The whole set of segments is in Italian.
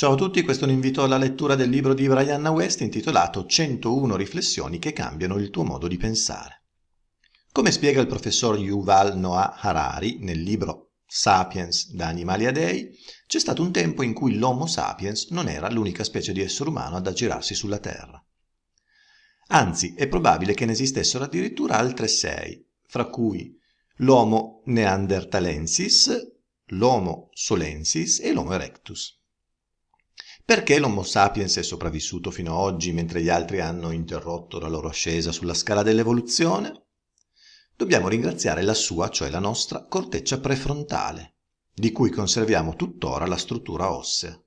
Ciao a tutti, questo è un invito alla lettura del libro di Brianna West intitolato 101 riflessioni che cambiano il tuo modo di pensare. Come spiega il professor Yuval Noah Harari nel libro Sapiens da animali a dei, c'è stato un tempo in cui l'Homo sapiens non era l'unica specie di essere umano ad aggirarsi sulla Terra. Anzi, è probabile che ne esistessero addirittura altre sei, fra cui l'Homo neanderthalensis, l'Homo solensis e l'Homo erectus. Perché l'Homo sapiens è sopravvissuto fino ad oggi mentre gli altri hanno interrotto la loro ascesa sulla scala dell'evoluzione? Dobbiamo ringraziare la sua, cioè la nostra, corteccia prefrontale, di cui conserviamo tuttora la struttura ossea.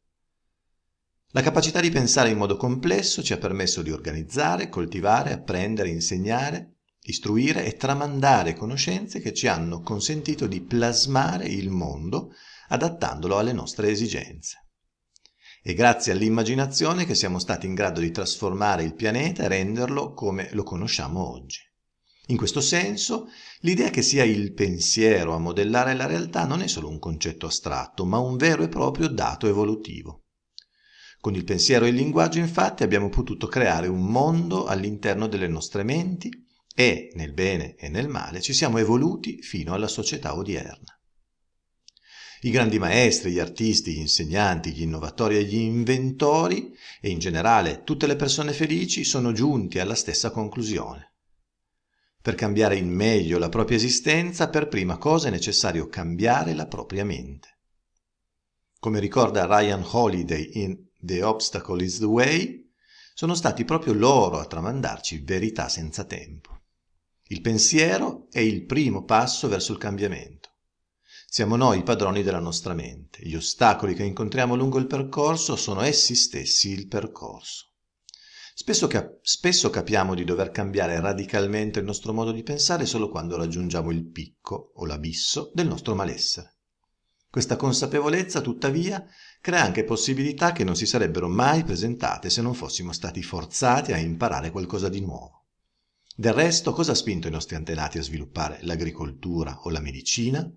La capacità di pensare in modo complesso ci ha permesso di organizzare, coltivare, apprendere, insegnare, istruire e tramandare conoscenze che ci hanno consentito di plasmare il mondo adattandolo alle nostre esigenze. È grazie all'immaginazione che siamo stati in grado di trasformare il pianeta e renderlo come lo conosciamo oggi. In questo senso, l'idea che sia il pensiero a modellare la realtà non è solo un concetto astratto, ma un vero e proprio dato evolutivo. Con il pensiero e il linguaggio, infatti, abbiamo potuto creare un mondo all'interno delle nostre menti e, nel bene e nel male, ci siamo evoluti fino alla società odierna. I grandi maestri, gli artisti, gli insegnanti, gli innovatori e gli inventori, e in generale tutte le persone felici, sono giunti alla stessa conclusione. Per cambiare in meglio la propria esistenza, per prima cosa è necessario cambiare la propria mente. Come ricorda Ryan Holiday in The Obstacle is the Way, sono stati proprio loro a tramandarci verità senza tempo. Il pensiero è il primo passo verso il cambiamento. Siamo noi i padroni della nostra mente. Gli ostacoli che incontriamo lungo il percorso sono essi stessi il percorso. Spesso, cap- spesso, capiamo di dover cambiare radicalmente il nostro modo di pensare solo quando raggiungiamo il picco o l'abisso del nostro malessere. Questa consapevolezza, tuttavia, crea anche possibilità che non si sarebbero mai presentate se non fossimo stati forzati a imparare qualcosa di nuovo. Del resto, cosa ha spinto i nostri antenati a sviluppare l'agricoltura o la medicina?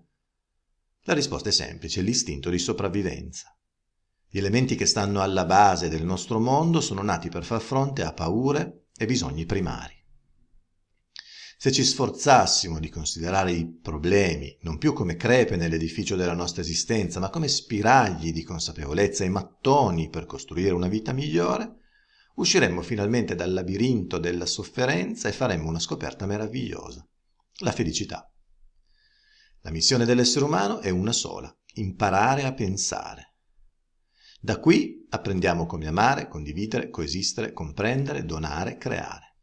La risposta è semplice, l'istinto di sopravvivenza. Gli elementi che stanno alla base del nostro mondo sono nati per far fronte a paure e bisogni primari. Se ci sforzassimo di considerare i problemi non più come crepe nell'edificio della nostra esistenza, ma come spiragli di consapevolezza e mattoni per costruire una vita migliore, usciremmo finalmente dal labirinto della sofferenza e faremmo una scoperta meravigliosa, la felicità. La missione dell'essere umano è una sola, imparare a pensare. Da qui apprendiamo come amare, condividere, coesistere, comprendere, donare, creare.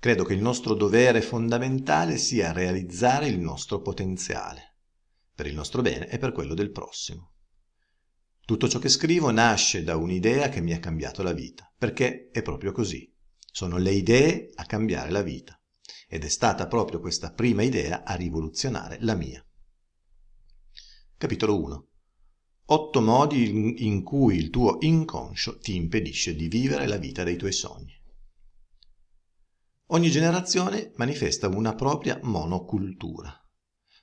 Credo che il nostro dovere fondamentale sia realizzare il nostro potenziale, per il nostro bene e per quello del prossimo. Tutto ciò che scrivo nasce da un'idea che mi ha cambiato la vita, perché è proprio così. Sono le idee a cambiare la vita. Ed è stata proprio questa prima idea a rivoluzionare la mia. Capitolo 1. Otto modi in cui il tuo inconscio ti impedisce di vivere la vita dei tuoi sogni. Ogni generazione manifesta una propria monocultura,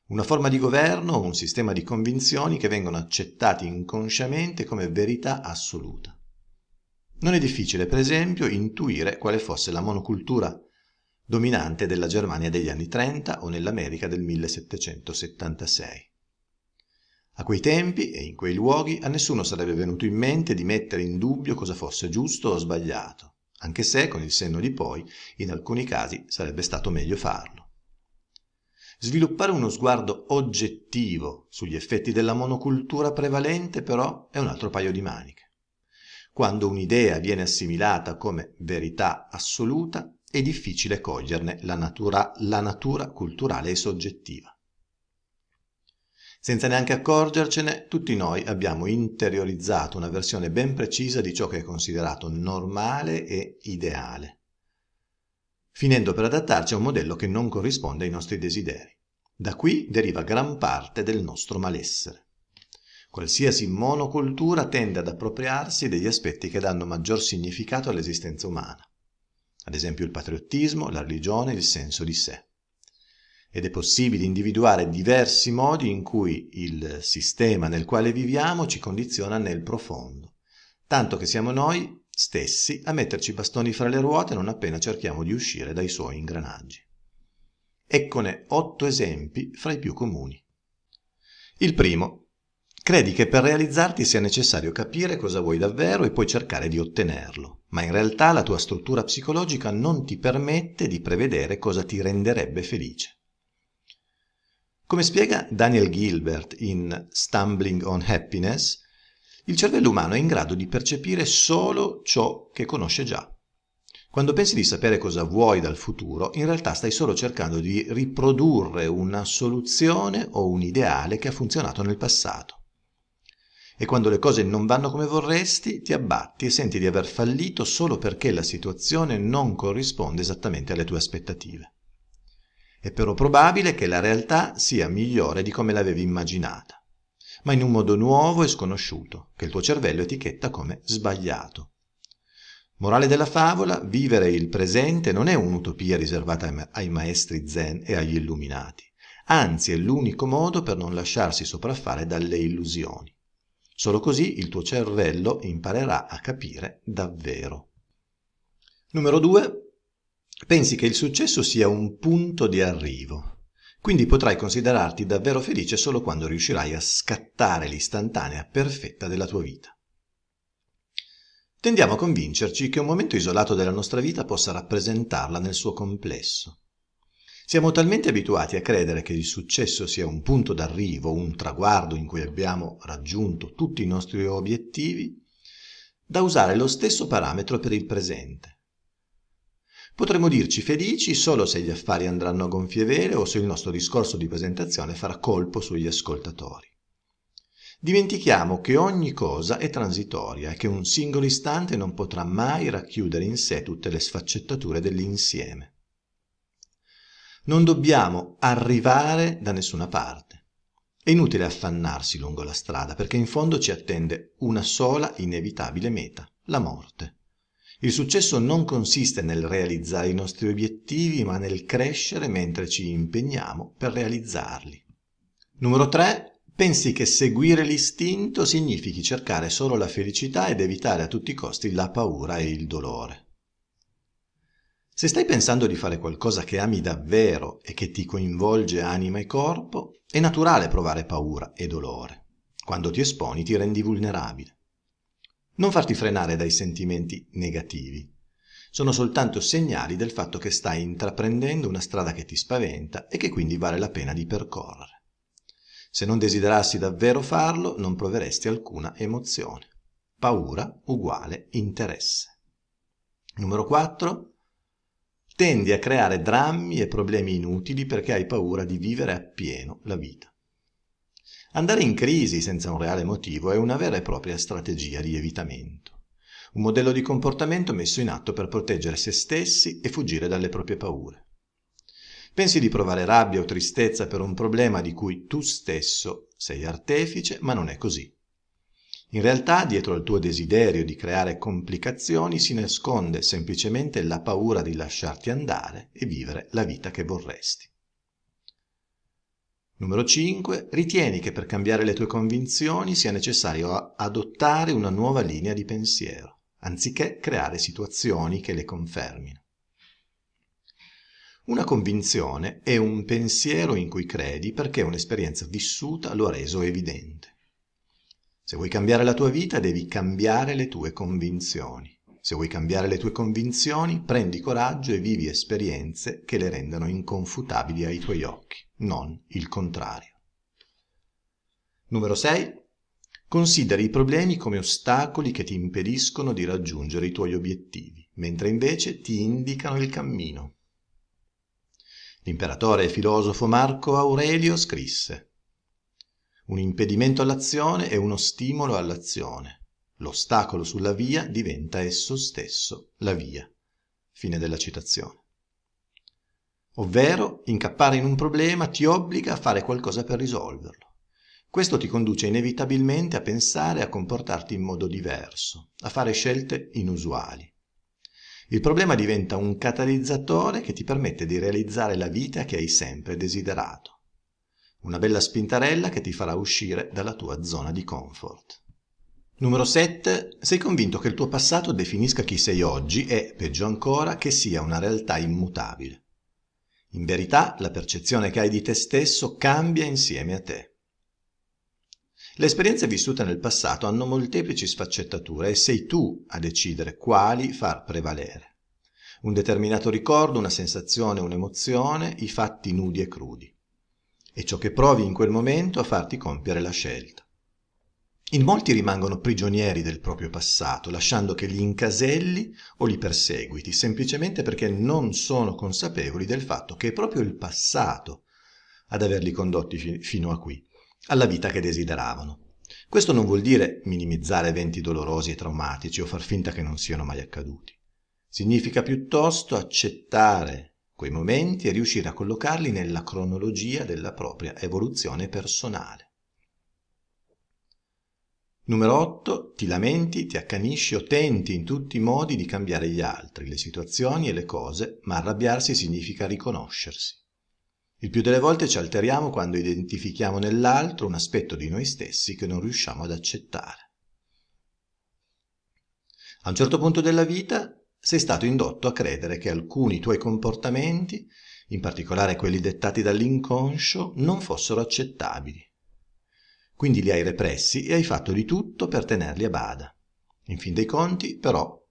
una forma di governo o un sistema di convinzioni che vengono accettati inconsciamente come verità assoluta. Non è difficile, per esempio, intuire quale fosse la monocultura dominante della Germania degli anni 30 o nell'America del 1776. A quei tempi e in quei luoghi a nessuno sarebbe venuto in mente di mettere in dubbio cosa fosse giusto o sbagliato, anche se, con il senno di poi, in alcuni casi sarebbe stato meglio farlo. Sviluppare uno sguardo oggettivo sugli effetti della monocultura prevalente, però, è un altro paio di maniche. Quando un'idea viene assimilata come verità assoluta, è difficile coglierne la natura, la natura culturale e soggettiva. Senza neanche accorgercene, tutti noi abbiamo interiorizzato una versione ben precisa di ciò che è considerato normale e ideale, finendo per adattarci a un modello che non corrisponde ai nostri desideri. Da qui deriva gran parte del nostro malessere. Qualsiasi monocultura tende ad appropriarsi degli aspetti che danno maggior significato all'esistenza umana ad esempio il patriottismo, la religione, il senso di sé. Ed è possibile individuare diversi modi in cui il sistema nel quale viviamo ci condiziona nel profondo, tanto che siamo noi stessi a metterci i bastoni fra le ruote non appena cerchiamo di uscire dai suoi ingranaggi. Eccone otto esempi fra i più comuni. Il primo Credi che per realizzarti sia necessario capire cosa vuoi davvero e poi cercare di ottenerlo, ma in realtà la tua struttura psicologica non ti permette di prevedere cosa ti renderebbe felice. Come spiega Daniel Gilbert in Stumbling on Happiness, il cervello umano è in grado di percepire solo ciò che conosce già. Quando pensi di sapere cosa vuoi dal futuro, in realtà stai solo cercando di riprodurre una soluzione o un ideale che ha funzionato nel passato e quando le cose non vanno come vorresti ti abbatti e senti di aver fallito solo perché la situazione non corrisponde esattamente alle tue aspettative. È però probabile che la realtà sia migliore di come l'avevi immaginata, ma in un modo nuovo e sconosciuto, che il tuo cervello etichetta come sbagliato. Morale della favola, vivere il presente non è un'utopia riservata ai maestri zen e agli illuminati, anzi è l'unico modo per non lasciarsi sopraffare dalle illusioni. Solo così il tuo cervello imparerà a capire davvero. Numero 2. Pensi che il successo sia un punto di arrivo. Quindi potrai considerarti davvero felice solo quando riuscirai a scattare l'istantanea perfetta della tua vita. Tendiamo a convincerci che un momento isolato della nostra vita possa rappresentarla nel suo complesso. Siamo talmente abituati a credere che il successo sia un punto d'arrivo, un traguardo in cui abbiamo raggiunto tutti i nostri obiettivi, da usare lo stesso parametro per il presente. Potremmo dirci felici solo se gli affari andranno a gonfie vele o se il nostro discorso di presentazione farà colpo sugli ascoltatori. Dimentichiamo che ogni cosa è transitoria e che un singolo istante non potrà mai racchiudere in sé tutte le sfaccettature dell'insieme. Non dobbiamo arrivare da nessuna parte. È inutile affannarsi lungo la strada perché in fondo ci attende una sola inevitabile meta, la morte. Il successo non consiste nel realizzare i nostri obiettivi, ma nel crescere mentre ci impegniamo per realizzarli. Numero 3. Pensi che seguire l'istinto significhi cercare solo la felicità ed evitare a tutti i costi la paura e il dolore. Se stai pensando di fare qualcosa che ami davvero e che ti coinvolge anima e corpo, è naturale provare paura e dolore. Quando ti esponi ti rendi vulnerabile. Non farti frenare dai sentimenti negativi. Sono soltanto segnali del fatto che stai intraprendendo una strada che ti spaventa e che quindi vale la pena di percorrere. Se non desiderassi davvero farlo, non proveresti alcuna emozione. Paura uguale interesse. Numero 4. Tendi a creare drammi e problemi inutili perché hai paura di vivere appieno la vita. Andare in crisi senza un reale motivo è una vera e propria strategia di evitamento, un modello di comportamento messo in atto per proteggere se stessi e fuggire dalle proprie paure. Pensi di provare rabbia o tristezza per un problema di cui tu stesso sei artefice, ma non è così. In realtà, dietro al tuo desiderio di creare complicazioni si nasconde semplicemente la paura di lasciarti andare e vivere la vita che vorresti. Numero 5. Ritieni che per cambiare le tue convinzioni sia necessario adottare una nuova linea di pensiero, anziché creare situazioni che le confermino. Una convinzione è un pensiero in cui credi perché un'esperienza vissuta lo ha reso evidente. Se vuoi cambiare la tua vita devi cambiare le tue convinzioni. Se vuoi cambiare le tue convinzioni, prendi coraggio e vivi esperienze che le rendano inconfutabili ai tuoi occhi, non il contrario. Numero 6. Consideri i problemi come ostacoli che ti impediscono di raggiungere i tuoi obiettivi, mentre invece ti indicano il cammino. L'imperatore e filosofo Marco Aurelio scrisse un impedimento all'azione è uno stimolo all'azione. L'ostacolo sulla via diventa esso stesso la via. Fine della citazione. Ovvero, incappare in un problema ti obbliga a fare qualcosa per risolverlo. Questo ti conduce inevitabilmente a pensare e a comportarti in modo diverso, a fare scelte inusuali. Il problema diventa un catalizzatore che ti permette di realizzare la vita che hai sempre desiderato. Una bella spintarella che ti farà uscire dalla tua zona di comfort. Numero 7. Sei convinto che il tuo passato definisca chi sei oggi e, peggio ancora, che sia una realtà immutabile. In verità, la percezione che hai di te stesso cambia insieme a te. Le esperienze vissute nel passato hanno molteplici sfaccettature e sei tu a decidere quali far prevalere. Un determinato ricordo, una sensazione, un'emozione, i fatti nudi e crudi e ciò che provi in quel momento a farti compiere la scelta. In molti rimangono prigionieri del proprio passato, lasciando che li incaselli o li perseguiti, semplicemente perché non sono consapevoli del fatto che è proprio il passato ad averli condotti fino a qui, alla vita che desideravano. Questo non vuol dire minimizzare eventi dolorosi e traumatici o far finta che non siano mai accaduti. Significa piuttosto accettare quei momenti e riuscire a collocarli nella cronologia della propria evoluzione personale. Numero 8. Ti lamenti, ti accanisci o tenti in tutti i modi di cambiare gli altri, le situazioni e le cose, ma arrabbiarsi significa riconoscersi. Il più delle volte ci alteriamo quando identifichiamo nell'altro un aspetto di noi stessi che non riusciamo ad accettare. A un certo punto della vita sei stato indotto a credere che alcuni tuoi comportamenti, in particolare quelli dettati dall'inconscio, non fossero accettabili. Quindi li hai repressi e hai fatto di tutto per tenerli a bada. In fin dei conti, però,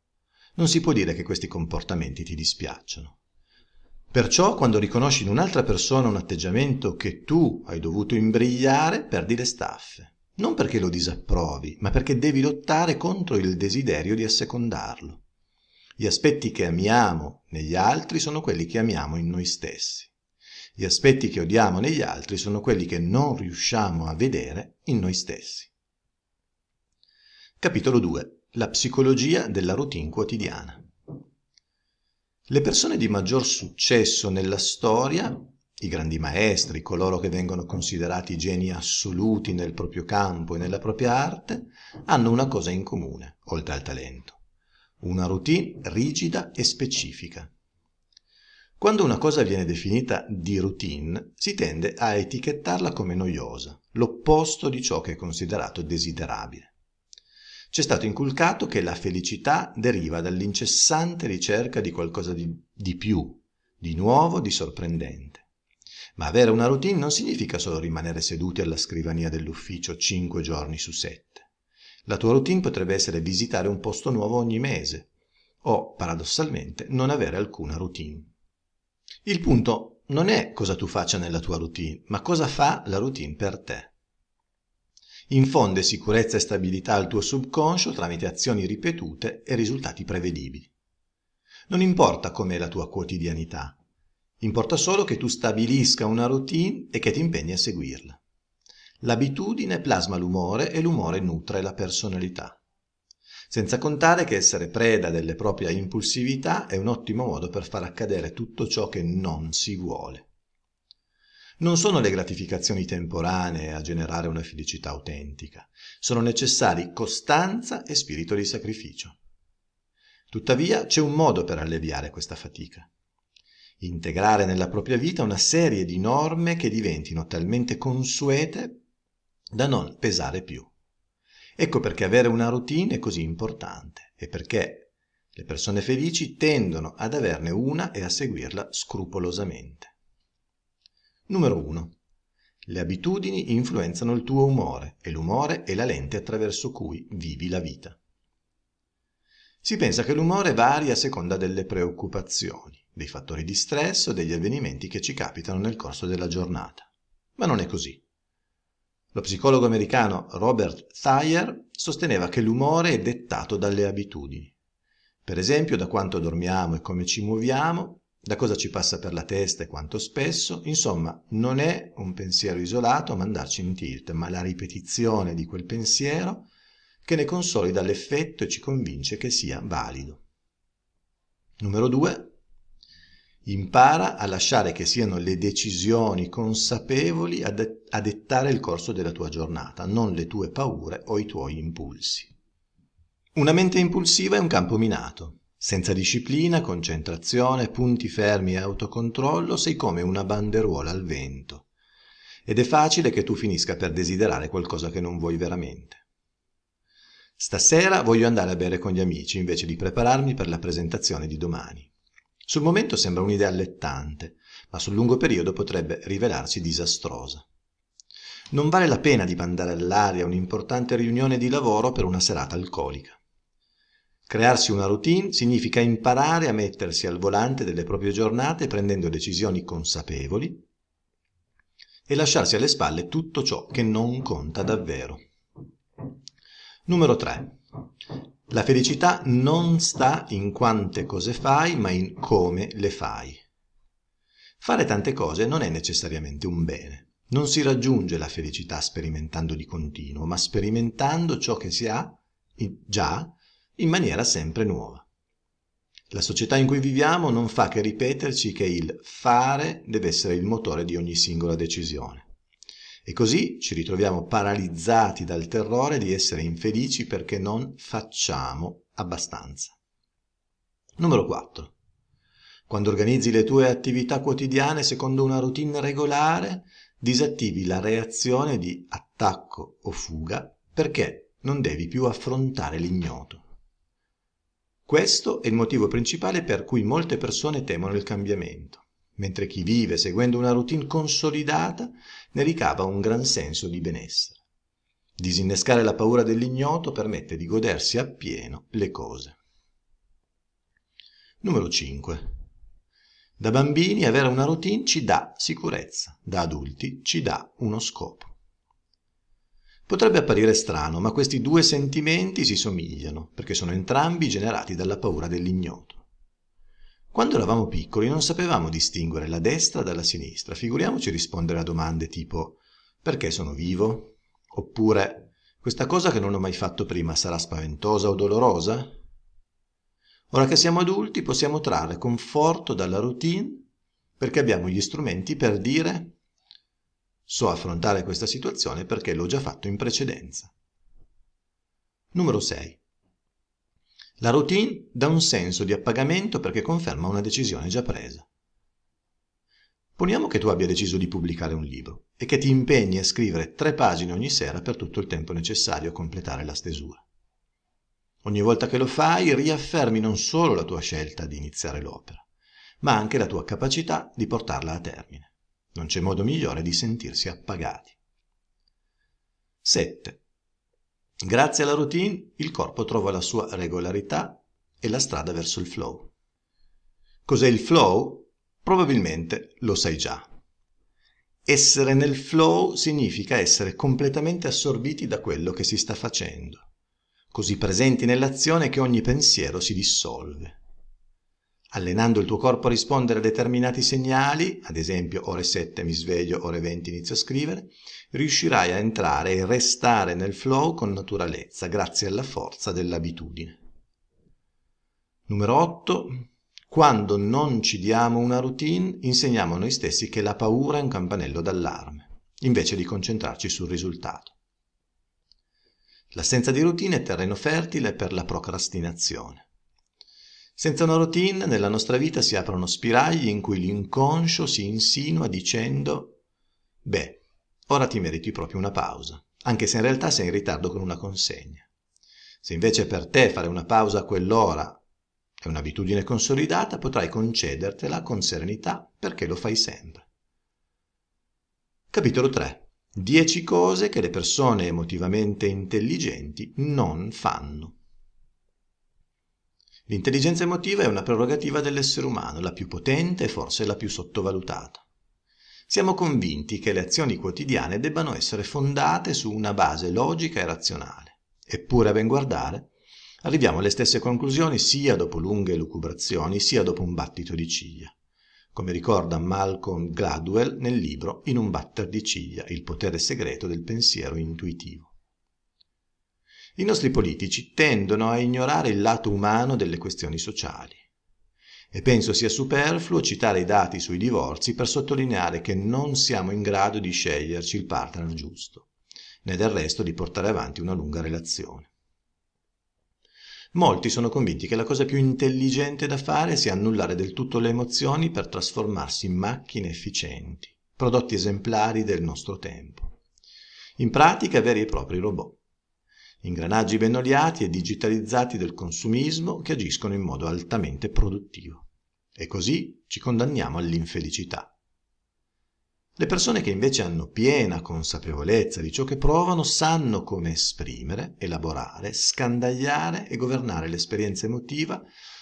non si può dire che questi comportamenti ti dispiacciono. Perciò, quando riconosci in un'altra persona un atteggiamento che tu hai dovuto imbrigliare, perdi le staffe. Non perché lo disapprovi, ma perché devi lottare contro il desiderio di assecondarlo. Gli aspetti che amiamo negli altri sono quelli che amiamo in noi stessi. Gli aspetti che odiamo negli altri sono quelli che non riusciamo a vedere in noi stessi. Capitolo 2. La psicologia della routine quotidiana. Le persone di maggior successo nella storia, i grandi maestri, coloro che vengono considerati geni assoluti nel proprio campo e nella propria arte, hanno una cosa in comune, oltre al talento una routine rigida e specifica. Quando una cosa viene definita di routine, si tende a etichettarla come noiosa, l'opposto di ciò che è considerato desiderabile. C'è stato inculcato che la felicità deriva dall'incessante ricerca di qualcosa di, di più, di nuovo, di sorprendente. Ma avere una routine non significa solo rimanere seduti alla scrivania dell'ufficio 5 giorni su 7. La tua routine potrebbe essere visitare un posto nuovo ogni mese o, paradossalmente, non avere alcuna routine. Il punto non è cosa tu faccia nella tua routine, ma cosa fa la routine per te. Infonde sicurezza e stabilità al tuo subconscio tramite azioni ripetute e risultati prevedibili. Non importa com'è la tua quotidianità, importa solo che tu stabilisca una routine e che ti impegni a seguirla. L'abitudine plasma l'umore e l'umore nutre la personalità. Senza contare che essere preda delle propria impulsività è un ottimo modo per far accadere tutto ciò che non si vuole. Non sono le gratificazioni temporanee a generare una felicità autentica, sono necessari costanza e spirito di sacrificio. Tuttavia c'è un modo per alleviare questa fatica. Integrare nella propria vita una serie di norme che diventino talmente consuete da non pesare più. Ecco perché avere una routine è così importante e perché le persone felici tendono ad averne una e a seguirla scrupolosamente. Numero 1. Le abitudini influenzano il tuo umore e l'umore è la lente attraverso cui vivi la vita. Si pensa che l'umore varia a seconda delle preoccupazioni, dei fattori di stress o degli avvenimenti che ci capitano nel corso della giornata. Ma non è così. Lo psicologo americano Robert Thayer sosteneva che l'umore è dettato dalle abitudini. Per esempio, da quanto dormiamo e come ci muoviamo, da cosa ci passa per la testa e quanto spesso, insomma, non è un pensiero isolato a mandarci in tilt, ma la ripetizione di quel pensiero che ne consolida l'effetto e ci convince che sia valido. Numero 2. Impara a lasciare che siano le decisioni consapevoli a, det- a dettare il corso della tua giornata, non le tue paure o i tuoi impulsi. Una mente impulsiva è un campo minato. Senza disciplina, concentrazione, punti fermi e autocontrollo sei come una banderuola al vento. Ed è facile che tu finisca per desiderare qualcosa che non vuoi veramente. Stasera voglio andare a bere con gli amici invece di prepararmi per la presentazione di domani. Sul momento sembra un'idea allettante, ma sul lungo periodo potrebbe rivelarsi disastrosa. Non vale la pena di mandare all'aria un'importante riunione di lavoro per una serata alcolica. Crearsi una routine significa imparare a mettersi al volante delle proprie giornate prendendo decisioni consapevoli e lasciarsi alle spalle tutto ciò che non conta davvero. Numero 3. La felicità non sta in quante cose fai, ma in come le fai. Fare tante cose non è necessariamente un bene. Non si raggiunge la felicità sperimentando di continuo, ma sperimentando ciò che si ha già in maniera sempre nuova. La società in cui viviamo non fa che ripeterci che il fare deve essere il motore di ogni singola decisione. E così ci ritroviamo paralizzati dal terrore di essere infelici perché non facciamo abbastanza. Numero 4. Quando organizzi le tue attività quotidiane secondo una routine regolare, disattivi la reazione di attacco o fuga perché non devi più affrontare l'ignoto. Questo è il motivo principale per cui molte persone temono il cambiamento mentre chi vive seguendo una routine consolidata ne ricava un gran senso di benessere. Disinnescare la paura dell'ignoto permette di godersi appieno le cose. Numero 5. Da bambini avere una routine ci dà sicurezza, da adulti ci dà uno scopo. Potrebbe apparire strano, ma questi due sentimenti si somigliano, perché sono entrambi generati dalla paura dell'ignoto. Quando eravamo piccoli non sapevamo distinguere la destra dalla sinistra, figuriamoci rispondere a domande tipo perché sono vivo? Oppure questa cosa che non ho mai fatto prima sarà spaventosa o dolorosa? Ora che siamo adulti possiamo trarre conforto dalla routine perché abbiamo gli strumenti per dire so affrontare questa situazione perché l'ho già fatto in precedenza. Numero 6. La routine dà un senso di appagamento perché conferma una decisione già presa. Poniamo che tu abbia deciso di pubblicare un libro e che ti impegni a scrivere tre pagine ogni sera per tutto il tempo necessario a completare la stesura. Ogni volta che lo fai riaffermi non solo la tua scelta di iniziare l'opera, ma anche la tua capacità di portarla a termine. Non c'è modo migliore di sentirsi appagati. 7. Grazie alla routine, il corpo trova la sua regolarità e la strada verso il flow. Cos'è il flow? Probabilmente lo sai già. Essere nel flow significa essere completamente assorbiti da quello che si sta facendo, così presenti nell'azione che ogni pensiero si dissolve allenando il tuo corpo a rispondere a determinati segnali, ad esempio ore 7 mi sveglio, ore 20 inizio a scrivere, riuscirai a entrare e restare nel flow con naturalezza grazie alla forza dell'abitudine. Numero 8. Quando non ci diamo una routine, insegniamo a noi stessi che la paura è un campanello d'allarme, invece di concentrarci sul risultato. L'assenza di routine è terreno fertile per la procrastinazione. Senza una routine nella nostra vita si aprono spiragli in cui l'inconscio si insinua dicendo «Beh, ora ti meriti proprio una pausa, anche se in realtà sei in ritardo con una consegna». Se invece per te fare una pausa a quell'ora è un'abitudine consolidata, potrai concedertela con serenità perché lo fai sempre. Capitolo 3. 10 cose che le persone emotivamente intelligenti non fanno. L'intelligenza emotiva è una prerogativa dell'essere umano, la più potente e forse la più sottovalutata. Siamo convinti che le azioni quotidiane debbano essere fondate su una base logica e razionale. Eppure, a ben guardare, arriviamo alle stesse conclusioni sia dopo lunghe lucubrazioni, sia dopo un battito di ciglia. Come ricorda Malcolm Gladwell nel libro In un batter di ciglia, il potere segreto del pensiero intuitivo. I nostri politici tendono a ignorare il lato umano delle questioni sociali e penso sia superfluo citare i dati sui divorzi per sottolineare che non siamo in grado di sceglierci il partner giusto, né del resto di portare avanti una lunga relazione. Molti sono convinti che la cosa più intelligente da fare sia annullare del tutto le emozioni per trasformarsi in macchine efficienti, prodotti esemplari del nostro tempo. In pratica veri e propri robot ingranaggi ben oliati e digitalizzati del consumismo che agiscono in modo altamente produttivo. E così ci condanniamo all'infelicità. Le persone che invece hanno piena consapevolezza di ciò che provano sanno come esprimere, elaborare, scandagliare e governare l'esperienza emotiva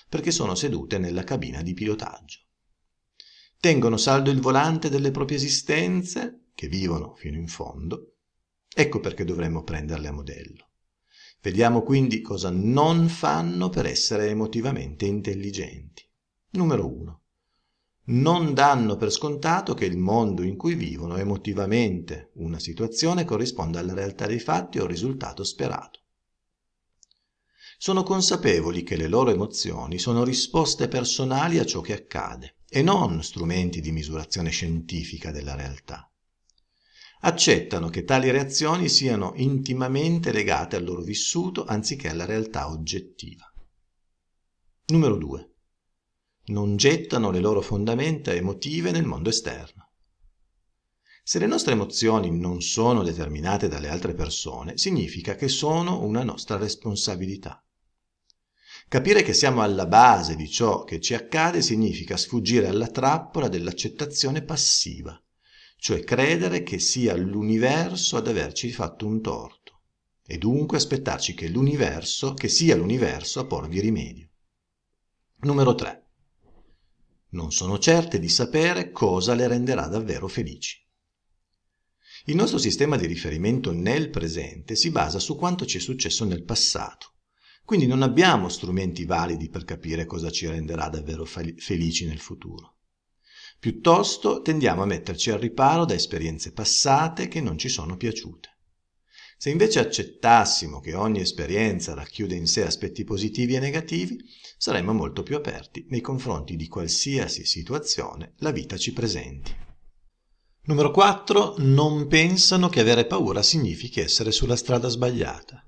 perché sono sedute nella cabina di pilotaggio. Tengono saldo il volante delle proprie esistenze, che vivono fino in fondo, ecco perché dovremmo prenderle a modello. Vediamo quindi cosa non fanno per essere emotivamente intelligenti. Numero 1. Non danno per scontato che il mondo in cui vivono emotivamente una situazione corrisponda alla realtà dei fatti o al risultato sperato. Sono consapevoli che le loro emozioni sono risposte personali a ciò che accade e non strumenti di misurazione scientifica della realtà accettano che tali reazioni siano intimamente legate al loro vissuto anziché alla realtà oggettiva. Numero 2. Non gettano le loro fondamenta emotive nel mondo esterno. Se le nostre emozioni non sono determinate dalle altre persone, significa che sono una nostra responsabilità. Capire che siamo alla base di ciò che ci accade significa sfuggire alla trappola dell'accettazione passiva cioè credere che sia l'universo ad averci fatto un torto, e dunque aspettarci che l'universo, che sia l'universo a porvi rimedio. Numero 3. Non sono certe di sapere cosa le renderà davvero felici. Il nostro sistema di riferimento nel presente si basa su quanto ci è successo nel passato, quindi non abbiamo strumenti validi per capire cosa ci renderà davvero felici nel futuro. Piuttosto tendiamo a metterci al riparo da esperienze passate che non ci sono piaciute. Se invece accettassimo che ogni esperienza racchiude in sé aspetti positivi e negativi, saremmo molto più aperti nei confronti di qualsiasi situazione la vita ci presenti. Numero 4. Non pensano che avere paura significhi essere sulla strada sbagliata.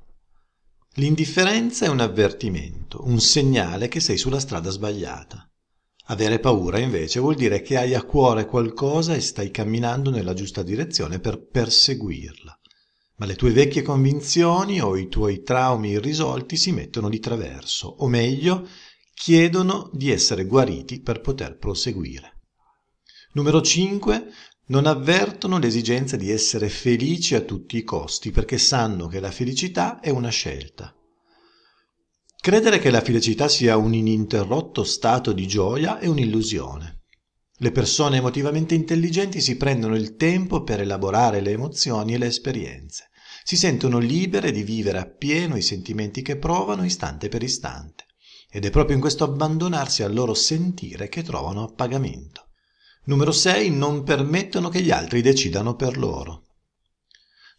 L'indifferenza è un avvertimento, un segnale che sei sulla strada sbagliata. Avere paura invece vuol dire che hai a cuore qualcosa e stai camminando nella giusta direzione per perseguirla, ma le tue vecchie convinzioni o i tuoi traumi irrisolti si mettono di traverso, o meglio, chiedono di essere guariti per poter proseguire. Numero 5. Non avvertono l'esigenza di essere felici a tutti i costi perché sanno che la felicità è una scelta. Credere che la felicità sia un ininterrotto stato di gioia è un'illusione. Le persone emotivamente intelligenti si prendono il tempo per elaborare le emozioni e le esperienze. Si sentono libere di vivere appieno i sentimenti che provano istante per istante. Ed è proprio in questo abbandonarsi al loro sentire che trovano appagamento. Numero 6. Non permettono che gli altri decidano per loro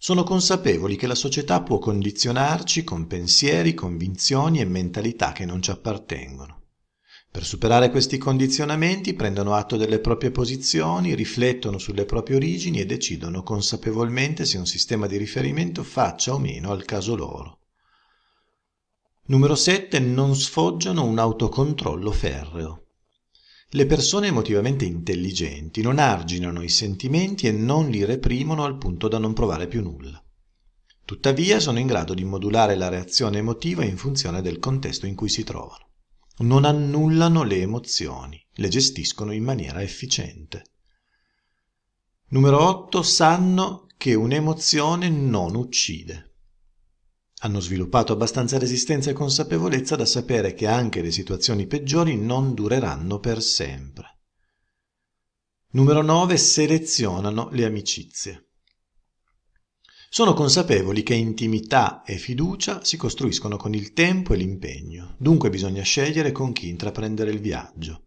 sono consapevoli che la società può condizionarci con pensieri, convinzioni e mentalità che non ci appartengono. Per superare questi condizionamenti prendono atto delle proprie posizioni, riflettono sulle proprie origini e decidono consapevolmente se un sistema di riferimento faccia o meno al caso loro. Numero 7. Non sfoggiano un autocontrollo ferreo. Le persone emotivamente intelligenti non arginano i sentimenti e non li reprimono al punto da non provare più nulla. Tuttavia sono in grado di modulare la reazione emotiva in funzione del contesto in cui si trovano. Non annullano le emozioni, le gestiscono in maniera efficiente. Numero 8. Sanno che un'emozione non uccide hanno sviluppato abbastanza resistenza e consapevolezza da sapere che anche le situazioni peggiori non dureranno per sempre. Numero 9. Selezionano le amicizie. Sono consapevoli che intimità e fiducia si costruiscono con il tempo e l'impegno, dunque bisogna scegliere con chi intraprendere il viaggio.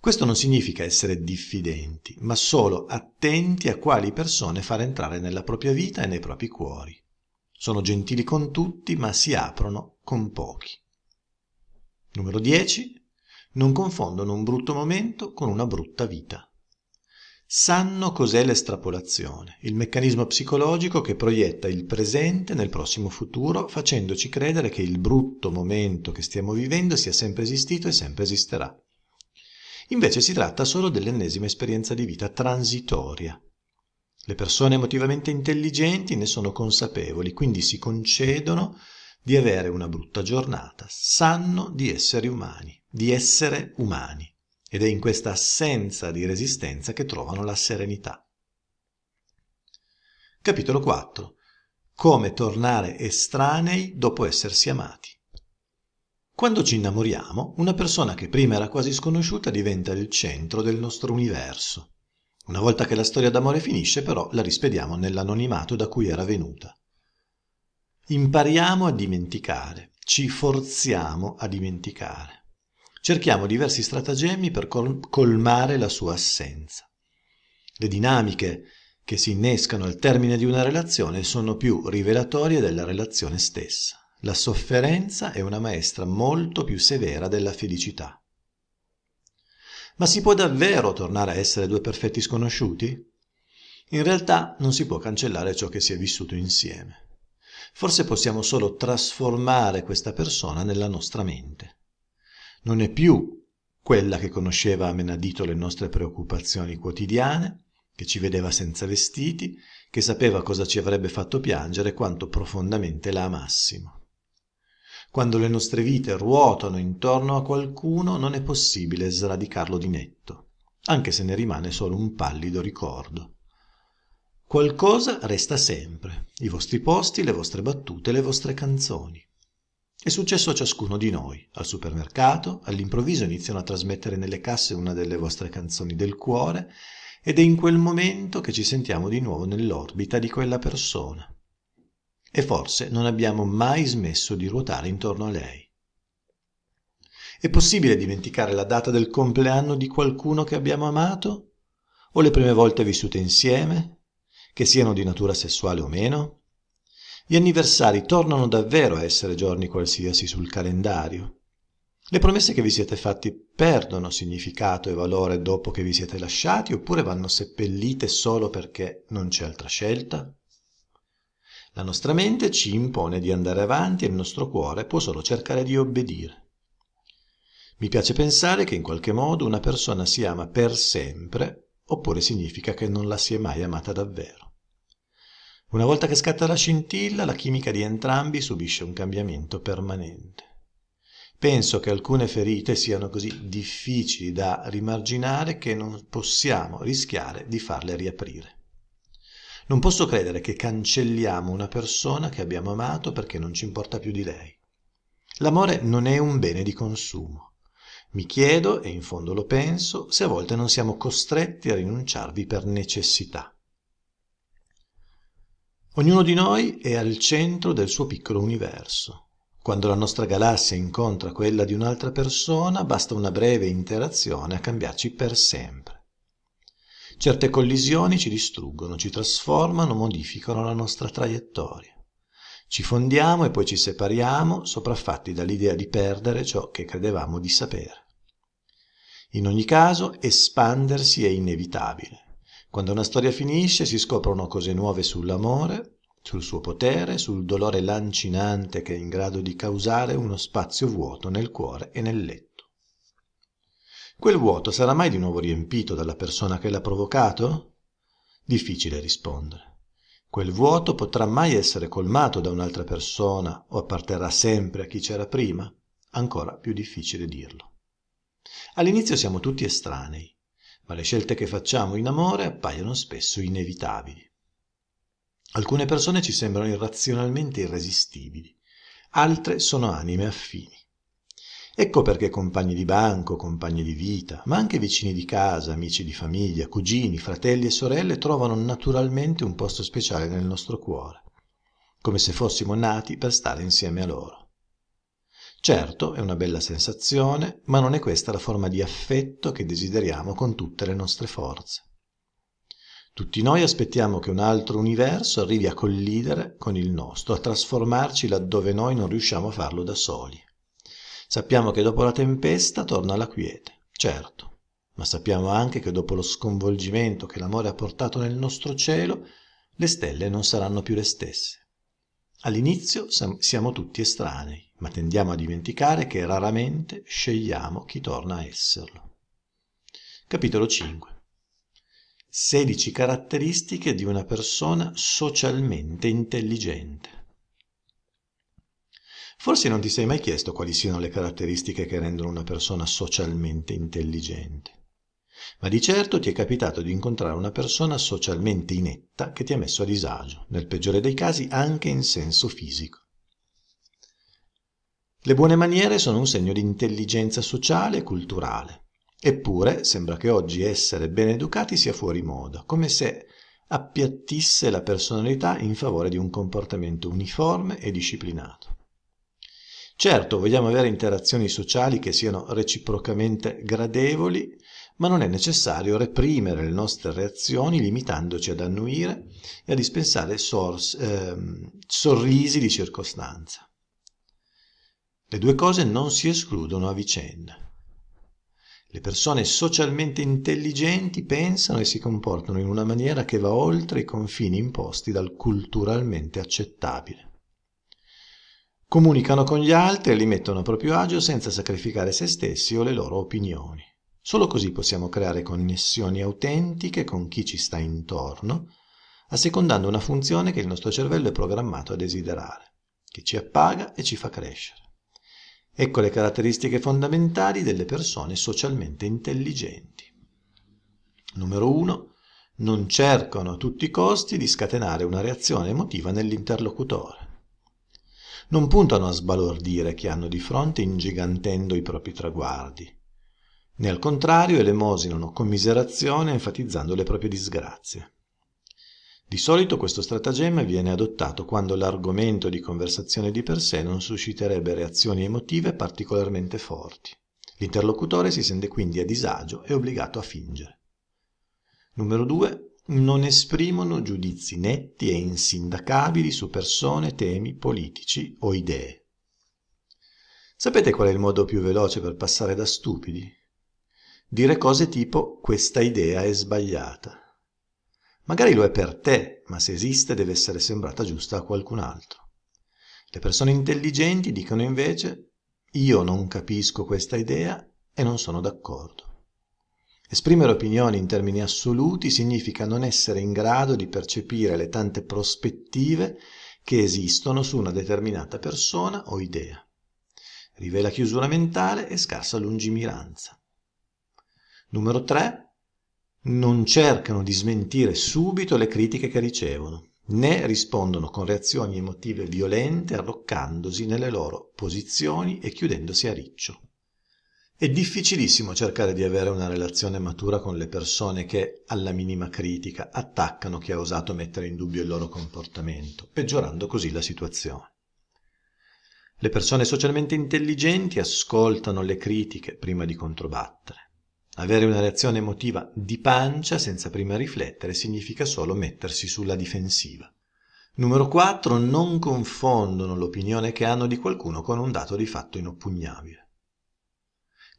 Questo non significa essere diffidenti, ma solo attenti a quali persone far entrare nella propria vita e nei propri cuori. Sono gentili con tutti, ma si aprono con pochi. Numero 10. Non confondono un brutto momento con una brutta vita. Sanno cos'è l'estrapolazione, il meccanismo psicologico che proietta il presente nel prossimo futuro facendoci credere che il brutto momento che stiamo vivendo sia sempre esistito e sempre esisterà. Invece si tratta solo dell'ennesima esperienza di vita transitoria, le persone emotivamente intelligenti ne sono consapevoli, quindi si concedono di avere una brutta giornata, sanno di essere umani, di essere umani, ed è in questa assenza di resistenza che trovano la serenità. Capitolo 4. Come tornare estranei dopo essersi amati. Quando ci innamoriamo, una persona che prima era quasi sconosciuta diventa il centro del nostro universo. Una volta che la storia d'amore finisce, però, la rispediamo nell'anonimato da cui era venuta. Impariamo a dimenticare, ci forziamo a dimenticare. Cerchiamo diversi stratagemmi per colmare la sua assenza. Le dinamiche che si innescano al termine di una relazione sono più rivelatorie della relazione stessa. La sofferenza è una maestra molto più severa della felicità. Ma si può davvero tornare a essere due perfetti sconosciuti? In realtà non si può cancellare ciò che si è vissuto insieme. Forse possiamo solo trasformare questa persona nella nostra mente. Non è più quella che conosceva a menadito le nostre preoccupazioni quotidiane, che ci vedeva senza vestiti, che sapeva cosa ci avrebbe fatto piangere e quanto profondamente la amassimo. Quando le nostre vite ruotano intorno a qualcuno non è possibile sradicarlo di netto, anche se ne rimane solo un pallido ricordo. Qualcosa resta sempre, i vostri posti, le vostre battute, le vostre canzoni. È successo a ciascuno di noi. Al supermercato, all'improvviso iniziano a trasmettere nelle casse una delle vostre canzoni del cuore ed è in quel momento che ci sentiamo di nuovo nell'orbita di quella persona e forse non abbiamo mai smesso di ruotare intorno a lei. È possibile dimenticare la data del compleanno di qualcuno che abbiamo amato? O le prime volte vissute insieme? Che siano di natura sessuale o meno? Gli anniversari tornano davvero a essere giorni qualsiasi sul calendario. Le promesse che vi siete fatti perdono significato e valore dopo che vi siete lasciati oppure vanno seppellite solo perché non c'è altra scelta? La nostra mente ci impone di andare avanti e il nostro cuore può solo cercare di obbedire. Mi piace pensare che in qualche modo una persona si ama per sempre, oppure significa che non la si è mai amata davvero. Una volta che scatta la scintilla, la chimica di entrambi subisce un cambiamento permanente. Penso che alcune ferite siano così difficili da rimarginare che non possiamo rischiare di farle riaprire. Non posso credere che cancelliamo una persona che abbiamo amato perché non ci importa più di lei. L'amore non è un bene di consumo. Mi chiedo, e in fondo lo penso, se a volte non siamo costretti a rinunciarvi per necessità. Ognuno di noi è al centro del suo piccolo universo. Quando la nostra galassia incontra quella di un'altra persona, basta una breve interazione a cambiarci per sempre. Certe collisioni ci distruggono, ci trasformano, modificano la nostra traiettoria. Ci fondiamo e poi ci separiamo, sopraffatti dall'idea di perdere ciò che credevamo di sapere. In ogni caso, espandersi è inevitabile. Quando una storia finisce si scoprono cose nuove sull'amore, sul suo potere, sul dolore lancinante che è in grado di causare uno spazio vuoto nel cuore e nel letto. Quel vuoto sarà mai di nuovo riempito dalla persona che l'ha provocato? Difficile rispondere. Quel vuoto potrà mai essere colmato da un'altra persona o apparterrà sempre a chi c'era prima? Ancora più difficile dirlo. All'inizio siamo tutti estranei, ma le scelte che facciamo in amore appaiono spesso inevitabili. Alcune persone ci sembrano irrazionalmente irresistibili, altre sono anime affini. Ecco perché compagni di banco, compagni di vita, ma anche vicini di casa, amici di famiglia, cugini, fratelli e sorelle trovano naturalmente un posto speciale nel nostro cuore, come se fossimo nati per stare insieme a loro. Certo, è una bella sensazione, ma non è questa la forma di affetto che desideriamo con tutte le nostre forze. Tutti noi aspettiamo che un altro universo arrivi a collidere con il nostro, a trasformarci laddove noi non riusciamo a farlo da soli. Sappiamo che dopo la tempesta torna la quiete, certo, ma sappiamo anche che dopo lo sconvolgimento che l'amore ha portato nel nostro cielo, le stelle non saranno più le stesse. All'inizio siamo tutti estranei, ma tendiamo a dimenticare che raramente scegliamo chi torna a esserlo. Capitolo 5 16 caratteristiche di una persona socialmente intelligente. Forse non ti sei mai chiesto quali siano le caratteristiche che rendono una persona socialmente intelligente. Ma di certo ti è capitato di incontrare una persona socialmente inetta che ti ha messo a disagio, nel peggiore dei casi anche in senso fisico. Le buone maniere sono un segno di intelligenza sociale e culturale. Eppure sembra che oggi essere ben educati sia fuori moda, come se appiattisse la personalità in favore di un comportamento uniforme e disciplinato. Certo, vogliamo avere interazioni sociali che siano reciprocamente gradevoli, ma non è necessario reprimere le nostre reazioni limitandoci ad annuire e a dispensare sors, eh, sorrisi di circostanza. Le due cose non si escludono a vicenda. Le persone socialmente intelligenti pensano e si comportano in una maniera che va oltre i confini imposti dal culturalmente accettabile. Comunicano con gli altri e li mettono a proprio agio senza sacrificare se stessi o le loro opinioni. Solo così possiamo creare connessioni autentiche con chi ci sta intorno, assecondando una funzione che il nostro cervello è programmato a desiderare, che ci appaga e ci fa crescere. Ecco le caratteristiche fondamentali delle persone socialmente intelligenti. Numero 1. Non cercano a tutti i costi di scatenare una reazione emotiva nell'interlocutore non puntano a sbalordire chi hanno di fronte ingigantendo i propri traguardi, né al contrario elemosinano commiserazione enfatizzando le proprie disgrazie. Di solito questo stratagemma viene adottato quando l'argomento di conversazione di per sé non susciterebbe reazioni emotive particolarmente forti. L'interlocutore si sente quindi a disagio e obbligato a fingere. Numero 2 non esprimono giudizi netti e insindacabili su persone, temi politici o idee. Sapete qual è il modo più veloce per passare da stupidi? Dire cose tipo questa idea è sbagliata. Magari lo è per te, ma se esiste deve essere sembrata giusta a qualcun altro. Le persone intelligenti dicono invece io non capisco questa idea e non sono d'accordo. Esprimere opinioni in termini assoluti significa non essere in grado di percepire le tante prospettive che esistono su una determinata persona o idea. Rivela chiusura mentale e scarsa lungimiranza. Numero 3. Non cercano di smentire subito le critiche che ricevono, né rispondono con reazioni emotive violente arroccandosi nelle loro posizioni e chiudendosi a riccio. È difficilissimo cercare di avere una relazione matura con le persone che, alla minima critica, attaccano chi ha osato mettere in dubbio il loro comportamento, peggiorando così la situazione. Le persone socialmente intelligenti ascoltano le critiche prima di controbattere. Avere una reazione emotiva di pancia senza prima riflettere significa solo mettersi sulla difensiva. Numero 4. Non confondono l'opinione che hanno di qualcuno con un dato di fatto inoppugnabile.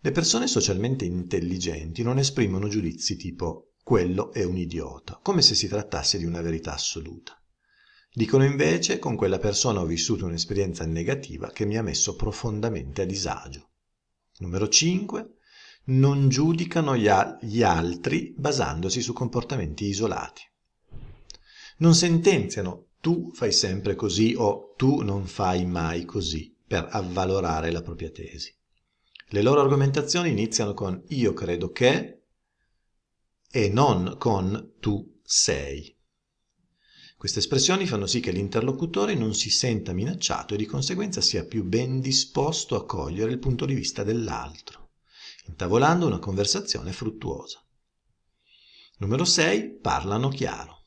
Le persone socialmente intelligenti non esprimono giudizi tipo quello è un idiota, come se si trattasse di una verità assoluta. Dicono invece con quella persona ho vissuto un'esperienza negativa che mi ha messo profondamente a disagio. Numero 5. Non giudicano gli, al- gli altri basandosi su comportamenti isolati. Non sentenziano tu fai sempre così o tu non fai mai così per avvalorare la propria tesi. Le loro argomentazioni iniziano con io credo che e non con tu sei. Queste espressioni fanno sì che l'interlocutore non si senta minacciato e di conseguenza sia più ben disposto a cogliere il punto di vista dell'altro, intavolando una conversazione fruttuosa. Numero 6. Parlano chiaro.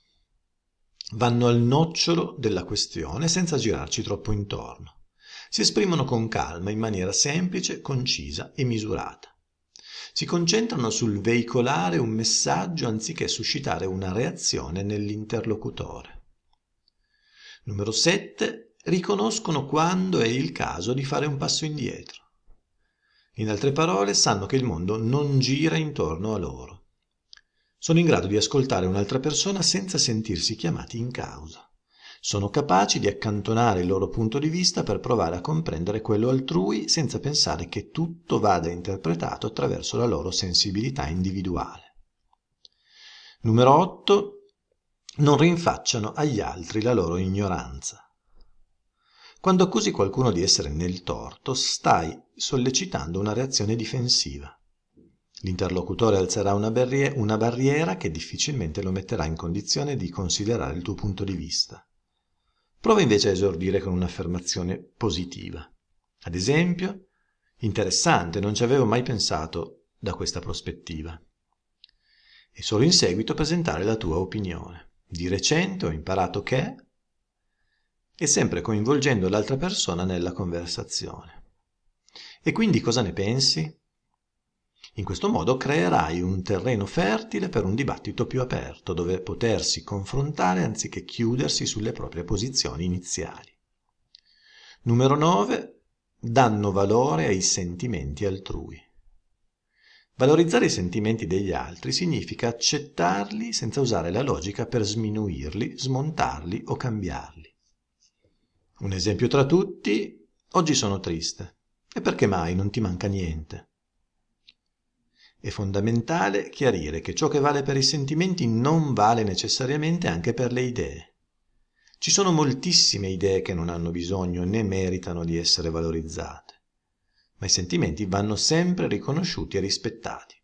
Vanno al nocciolo della questione senza girarci troppo intorno. Si esprimono con calma, in maniera semplice, concisa e misurata. Si concentrano sul veicolare un messaggio anziché suscitare una reazione nell'interlocutore. Numero 7. Riconoscono quando è il caso di fare un passo indietro. In altre parole, sanno che il mondo non gira intorno a loro. Sono in grado di ascoltare un'altra persona senza sentirsi chiamati in causa. Sono capaci di accantonare il loro punto di vista per provare a comprendere quello altrui senza pensare che tutto vada interpretato attraverso la loro sensibilità individuale. Numero 8. Non rinfacciano agli altri la loro ignoranza. Quando accusi qualcuno di essere nel torto, stai sollecitando una reazione difensiva. L'interlocutore alzerà una, barriera che difficilmente lo metterà in condizione di considerare il tuo punto di vista. Prova invece a esordire con un'affermazione positiva. Ad esempio, interessante, non ci avevo mai pensato da questa prospettiva. E solo in seguito presentare la tua opinione. Di recente ho imparato che... E sempre coinvolgendo l'altra persona nella conversazione. E quindi cosa ne pensi? In questo modo creerai un terreno fertile per un dibattito più aperto, dove potersi confrontare anziché chiudersi sulle proprie posizioni iniziali. Numero 9. Danno valore ai sentimenti altrui. Valorizzare i sentimenti degli altri significa accettarli senza usare la logica per sminuirli, smontarli o cambiarli. Un esempio tra tutti, oggi sono triste. E perché mai non ti manca niente? È fondamentale chiarire che ciò che vale per i sentimenti non vale necessariamente anche per le idee. Ci sono moltissime idee che non hanno bisogno né meritano di essere valorizzate, ma i sentimenti vanno sempre riconosciuti e rispettati.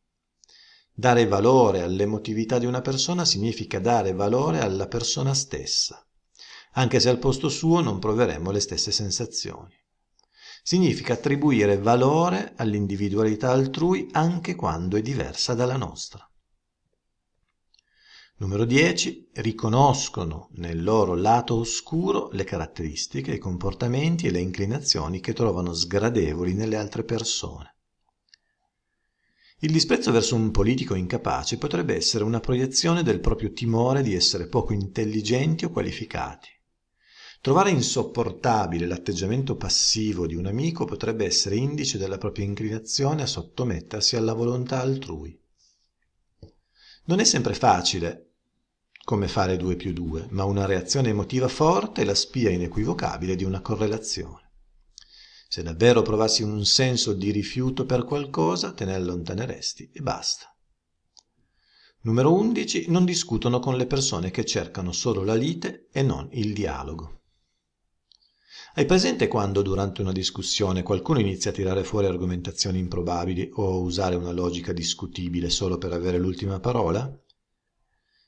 Dare valore all'emotività di una persona significa dare valore alla persona stessa, anche se al posto suo non proveremmo le stesse sensazioni significa attribuire valore all'individualità altrui anche quando è diversa dalla nostra. Numero 10. Riconoscono nel loro lato oscuro le caratteristiche, i comportamenti e le inclinazioni che trovano sgradevoli nelle altre persone. Il disprezzo verso un politico incapace potrebbe essere una proiezione del proprio timore di essere poco intelligenti o qualificati Trovare insopportabile l'atteggiamento passivo di un amico potrebbe essere indice della propria inclinazione a sottomettersi alla volontà altrui. Non è sempre facile come fare 2 più 2, ma una reazione emotiva forte è la spia inequivocabile di una correlazione. Se davvero provassi un senso di rifiuto per qualcosa, te ne allontaneresti e basta. Numero 11. Non discutono con le persone che cercano solo la lite e non il dialogo. Hai presente quando durante una discussione qualcuno inizia a tirare fuori argomentazioni improbabili o a usare una logica discutibile solo per avere l'ultima parola?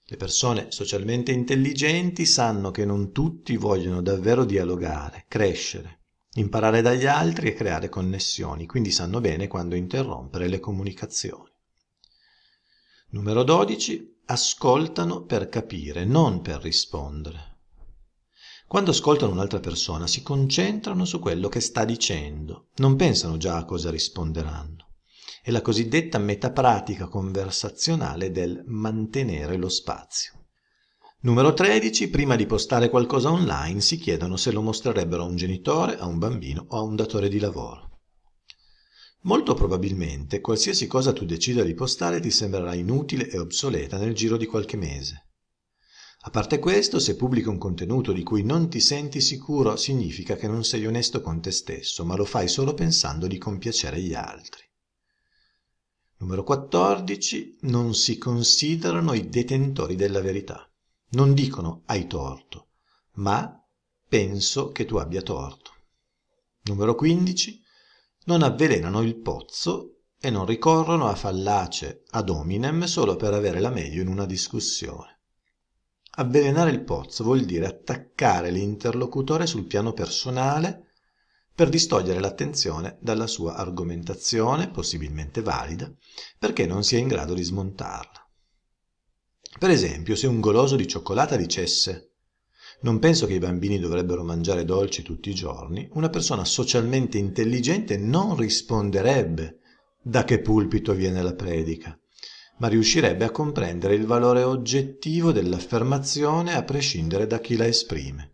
Le persone socialmente intelligenti sanno che non tutti vogliono davvero dialogare, crescere, imparare dagli altri e creare connessioni, quindi sanno bene quando interrompere le comunicazioni. Numero 12. Ascoltano per capire, non per rispondere. Quando ascoltano un'altra persona si concentrano su quello che sta dicendo, non pensano già a cosa risponderanno. È la cosiddetta metapratica conversazionale del mantenere lo spazio. Numero 13. Prima di postare qualcosa online si chiedono se lo mostrerebbero a un genitore, a un bambino o a un datore di lavoro. Molto probabilmente qualsiasi cosa tu decida di postare ti sembrerà inutile e obsoleta nel giro di qualche mese. A parte questo, se pubblichi un contenuto di cui non ti senti sicuro, significa che non sei onesto con te stesso, ma lo fai solo pensando di compiacere gli altri. Numero 14. Non si considerano i detentori della verità. Non dicono hai torto, ma penso che tu abbia torto. Numero 15. Non avvelenano il pozzo e non ricorrono a fallace ad hominem solo per avere la meglio in una discussione. Avvelenare il pozzo vuol dire attaccare l'interlocutore sul piano personale per distogliere l'attenzione dalla sua argomentazione, possibilmente valida, perché non si è in grado di smontarla. Per esempio, se un goloso di cioccolata dicesse non penso che i bambini dovrebbero mangiare dolci tutti i giorni, una persona socialmente intelligente non risponderebbe da che pulpito viene la predica ma riuscirebbe a comprendere il valore oggettivo dell'affermazione a prescindere da chi la esprime.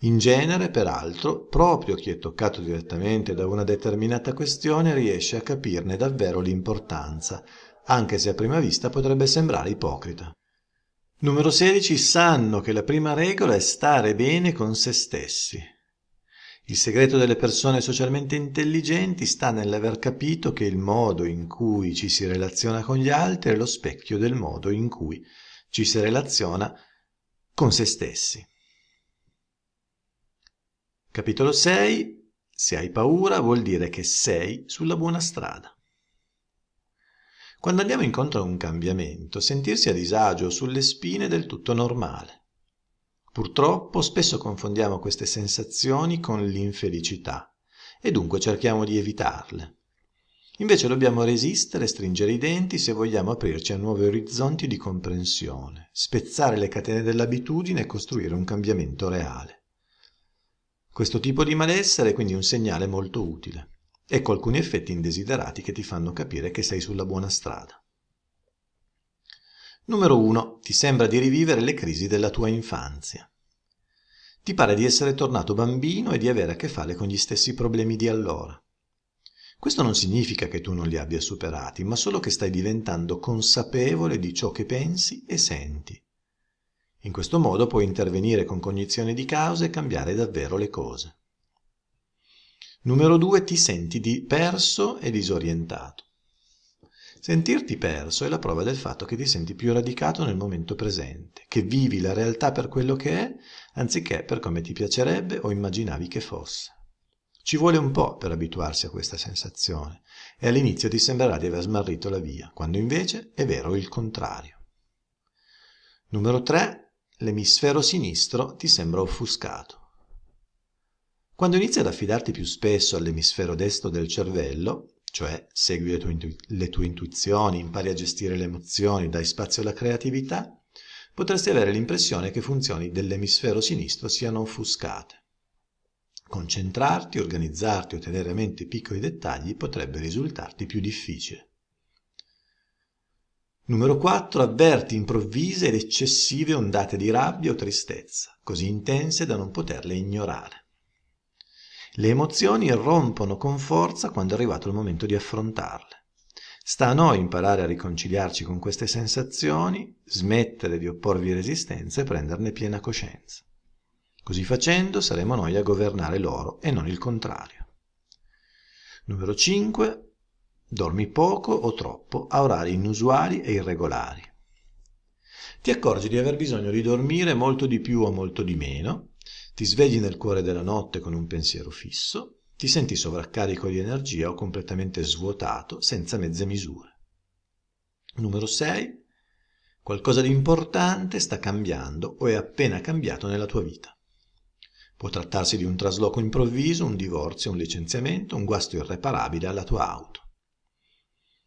In genere, peraltro, proprio chi è toccato direttamente da una determinata questione riesce a capirne davvero l'importanza, anche se a prima vista potrebbe sembrare ipocrita. Numero 16. Sanno che la prima regola è stare bene con se stessi. Il segreto delle persone socialmente intelligenti sta nell'aver capito che il modo in cui ci si relaziona con gli altri è lo specchio del modo in cui ci si relaziona con se stessi. Capitolo 6. Se hai paura vuol dire che sei sulla buona strada. Quando andiamo incontro a un cambiamento, sentirsi a disagio sulle spine è del tutto normale. Purtroppo spesso confondiamo queste sensazioni con l'infelicità e dunque cerchiamo di evitarle. Invece dobbiamo resistere e stringere i denti se vogliamo aprirci a nuovi orizzonti di comprensione, spezzare le catene dell'abitudine e costruire un cambiamento reale. Questo tipo di malessere è quindi un segnale molto utile. Ecco alcuni effetti indesiderati che ti fanno capire che sei sulla buona strada. Numero 1. Ti sembra di rivivere le crisi della tua infanzia. Ti pare di essere tornato bambino e di avere a che fare con gli stessi problemi di allora. Questo non significa che tu non li abbia superati, ma solo che stai diventando consapevole di ciò che pensi e senti. In questo modo puoi intervenire con cognizione di causa e cambiare davvero le cose. Numero 2. Ti senti di perso e disorientato. Sentirti perso è la prova del fatto che ti senti più radicato nel momento presente, che vivi la realtà per quello che è, anziché per come ti piacerebbe o immaginavi che fosse. Ci vuole un po' per abituarsi a questa sensazione e all'inizio ti sembrerà di aver smarrito la via, quando invece è vero il contrario. Numero 3. L'emisfero sinistro ti sembra offuscato. Quando inizi ad affidarti più spesso all'emisfero destro del cervello, cioè segui le tue, intu- le tue intuizioni, impari a gestire le emozioni, dai spazio alla creatività, potresti avere l'impressione che funzioni dell'emisfero sinistro siano offuscate. Concentrarti, organizzarti o tenere a mente piccoli dettagli potrebbe risultarti più difficile. Numero 4. Avverti improvvise ed eccessive ondate di rabbia o tristezza, così intense da non poterle ignorare. Le emozioni rompono con forza quando è arrivato il momento di affrontarle. Sta a noi imparare a riconciliarci con queste sensazioni, smettere di opporvi resistenza e prenderne piena coscienza. Così facendo saremo noi a governare loro e non il contrario. Numero 5. Dormi poco o troppo a orari inusuali e irregolari. Ti accorgi di aver bisogno di dormire molto di più o molto di meno ti svegli nel cuore della notte con un pensiero fisso, ti senti sovraccarico di energia o completamente svuotato, senza mezze misure. Numero 6. Qualcosa di importante sta cambiando o è appena cambiato nella tua vita. Può trattarsi di un trasloco improvviso, un divorzio, un licenziamento, un guasto irreparabile alla tua auto.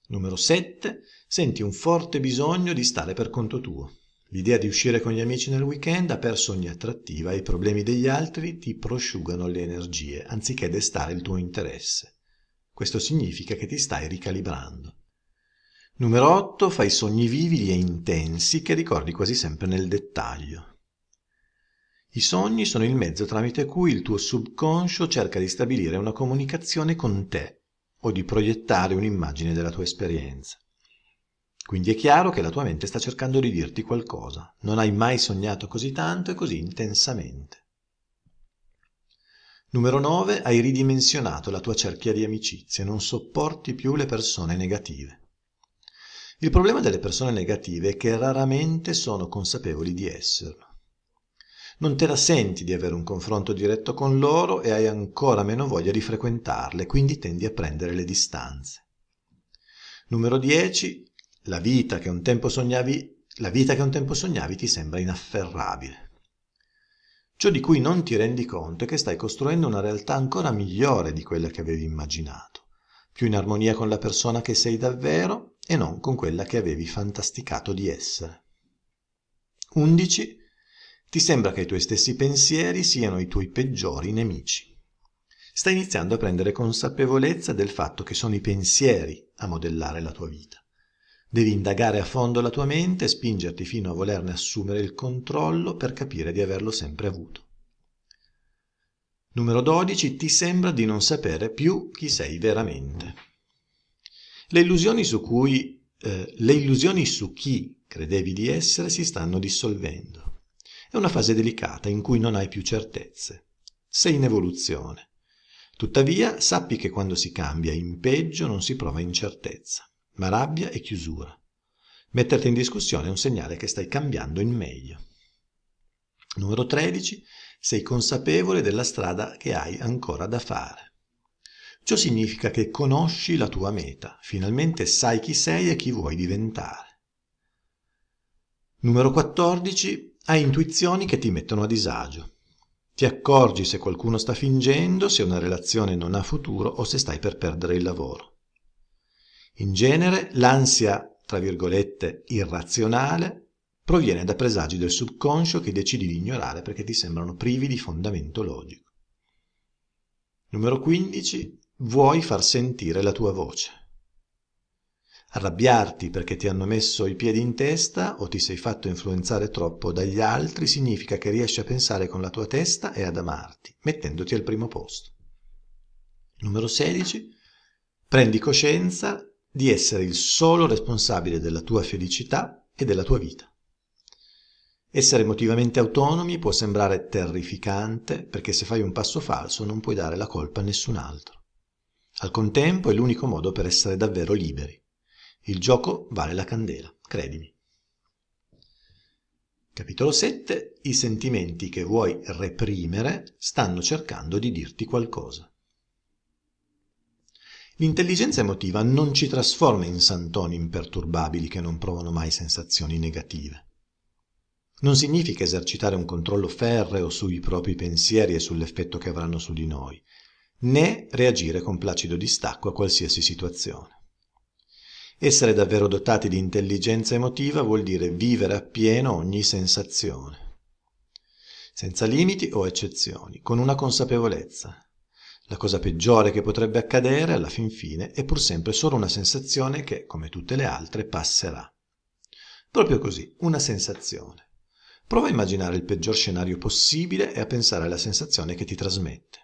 Numero 7. Senti un forte bisogno di stare per conto tuo. L'idea di uscire con gli amici nel weekend ha perso ogni attrattiva e i problemi degli altri ti prosciugano le energie anziché destare il tuo interesse. Questo significa che ti stai ricalibrando. Numero 8. Fai sogni vivi e intensi che ricordi quasi sempre nel dettaglio. I sogni sono il mezzo tramite cui il tuo subconscio cerca di stabilire una comunicazione con te o di proiettare un'immagine della tua esperienza. Quindi è chiaro che la tua mente sta cercando di dirti qualcosa. Non hai mai sognato così tanto e così intensamente. Numero 9. Hai ridimensionato la tua cerchia di amicizie, non sopporti più le persone negative. Il problema delle persone negative è che raramente sono consapevoli di esserlo. Non te la senti di avere un confronto diretto con loro e hai ancora meno voglia di frequentarle, quindi tendi a prendere le distanze. Numero 10. La vita che un tempo sognavi, la vita che un tempo sognavi ti sembra inafferrabile. Ciò di cui non ti rendi conto è che stai costruendo una realtà ancora migliore di quella che avevi immaginato, più in armonia con la persona che sei davvero e non con quella che avevi fantasticato di essere. 11. Ti sembra che i tuoi stessi pensieri siano i tuoi peggiori nemici stai iniziando a prendere consapevolezza del fatto che sono i pensieri a modellare la tua vita. Devi indagare a fondo la tua mente e spingerti fino a volerne assumere il controllo per capire di averlo sempre avuto. Numero 12. Ti sembra di non sapere più chi sei veramente. Le illusioni su cui eh, le illusioni su chi credevi di essere si stanno dissolvendo. È una fase delicata in cui non hai più certezze. Sei in evoluzione. Tuttavia, sappi che quando si cambia in peggio non si prova incertezza ma rabbia e chiusura. Metterti in discussione è un segnale che stai cambiando in meglio. Numero 13. Sei consapevole della strada che hai ancora da fare. Ciò significa che conosci la tua meta, finalmente sai chi sei e chi vuoi diventare. Numero 14. Hai intuizioni che ti mettono a disagio. Ti accorgi se qualcuno sta fingendo, se una relazione non ha futuro o se stai per perdere il lavoro. In genere l'ansia, tra virgolette, irrazionale proviene da presagi del subconscio che decidi di ignorare perché ti sembrano privi di fondamento logico. Numero 15. Vuoi far sentire la tua voce. Arrabbiarti perché ti hanno messo i piedi in testa o ti sei fatto influenzare troppo dagli altri significa che riesci a pensare con la tua testa e ad amarti, mettendoti al primo posto. Numero 16. Prendi coscienza di essere il solo responsabile della tua felicità e della tua vita. Essere emotivamente autonomi può sembrare terrificante perché se fai un passo falso non puoi dare la colpa a nessun altro. Al contempo è l'unico modo per essere davvero liberi. Il gioco vale la candela, credimi. Capitolo 7. I sentimenti che vuoi reprimere stanno cercando di dirti qualcosa. L'intelligenza emotiva non ci trasforma in santoni imperturbabili che non provano mai sensazioni negative. Non significa esercitare un controllo ferreo sui propri pensieri e sull'effetto che avranno su di noi, né reagire con placido distacco a qualsiasi situazione. Essere davvero dotati di intelligenza emotiva vuol dire vivere appieno ogni sensazione, senza limiti o eccezioni, con una consapevolezza, la cosa peggiore che potrebbe accadere, alla fin fine, è pur sempre solo una sensazione che, come tutte le altre, passerà. Proprio così, una sensazione. Prova a immaginare il peggior scenario possibile e a pensare alla sensazione che ti trasmette.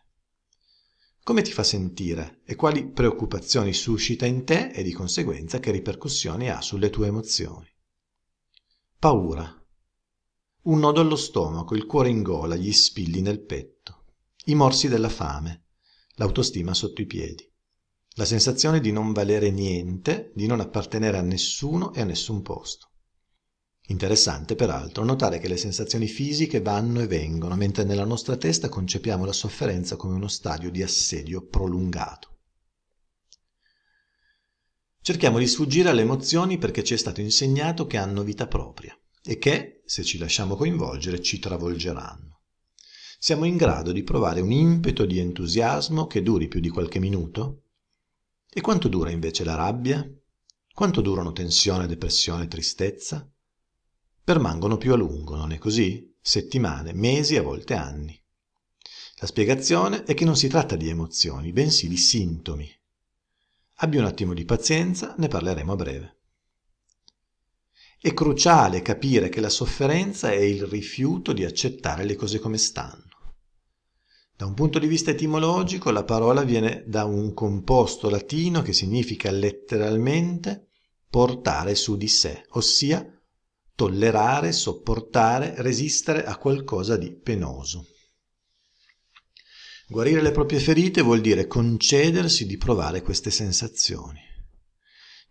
Come ti fa sentire e quali preoccupazioni suscita in te e di conseguenza che ripercussioni ha sulle tue emozioni? Paura. Un nodo allo stomaco, il cuore in gola, gli spilli nel petto. I morsi della fame l'autostima sotto i piedi, la sensazione di non valere niente, di non appartenere a nessuno e a nessun posto. Interessante peraltro notare che le sensazioni fisiche vanno e vengono, mentre nella nostra testa concepiamo la sofferenza come uno stadio di assedio prolungato. Cerchiamo di sfuggire alle emozioni perché ci è stato insegnato che hanno vita propria e che, se ci lasciamo coinvolgere, ci travolgeranno siamo in grado di provare un impeto di entusiasmo che duri più di qualche minuto? E quanto dura invece la rabbia? Quanto durano tensione, depressione, tristezza? Permangono più a lungo, non è così? Settimane, mesi, a volte anni. La spiegazione è che non si tratta di emozioni, bensì di sintomi. Abbi un attimo di pazienza, ne parleremo a breve. È cruciale capire che la sofferenza è il rifiuto di accettare le cose come stanno. Da un punto di vista etimologico la parola viene da un composto latino che significa letteralmente portare su di sé, ossia tollerare, sopportare, resistere a qualcosa di penoso. Guarire le proprie ferite vuol dire concedersi di provare queste sensazioni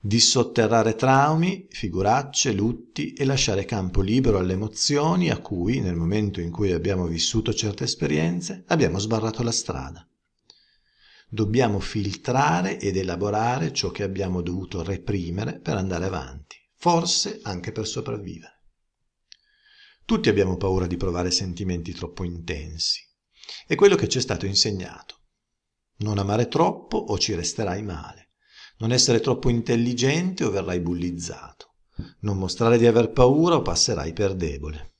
di sotterrare traumi, figuracce, lutti e lasciare campo libero alle emozioni a cui, nel momento in cui abbiamo vissuto certe esperienze, abbiamo sbarrato la strada. Dobbiamo filtrare ed elaborare ciò che abbiamo dovuto reprimere per andare avanti, forse anche per sopravvivere. Tutti abbiamo paura di provare sentimenti troppo intensi. È quello che ci è stato insegnato. Non amare troppo o ci resterai male non essere troppo intelligente o verrai bullizzato. Non mostrare di aver paura o passerai per debole.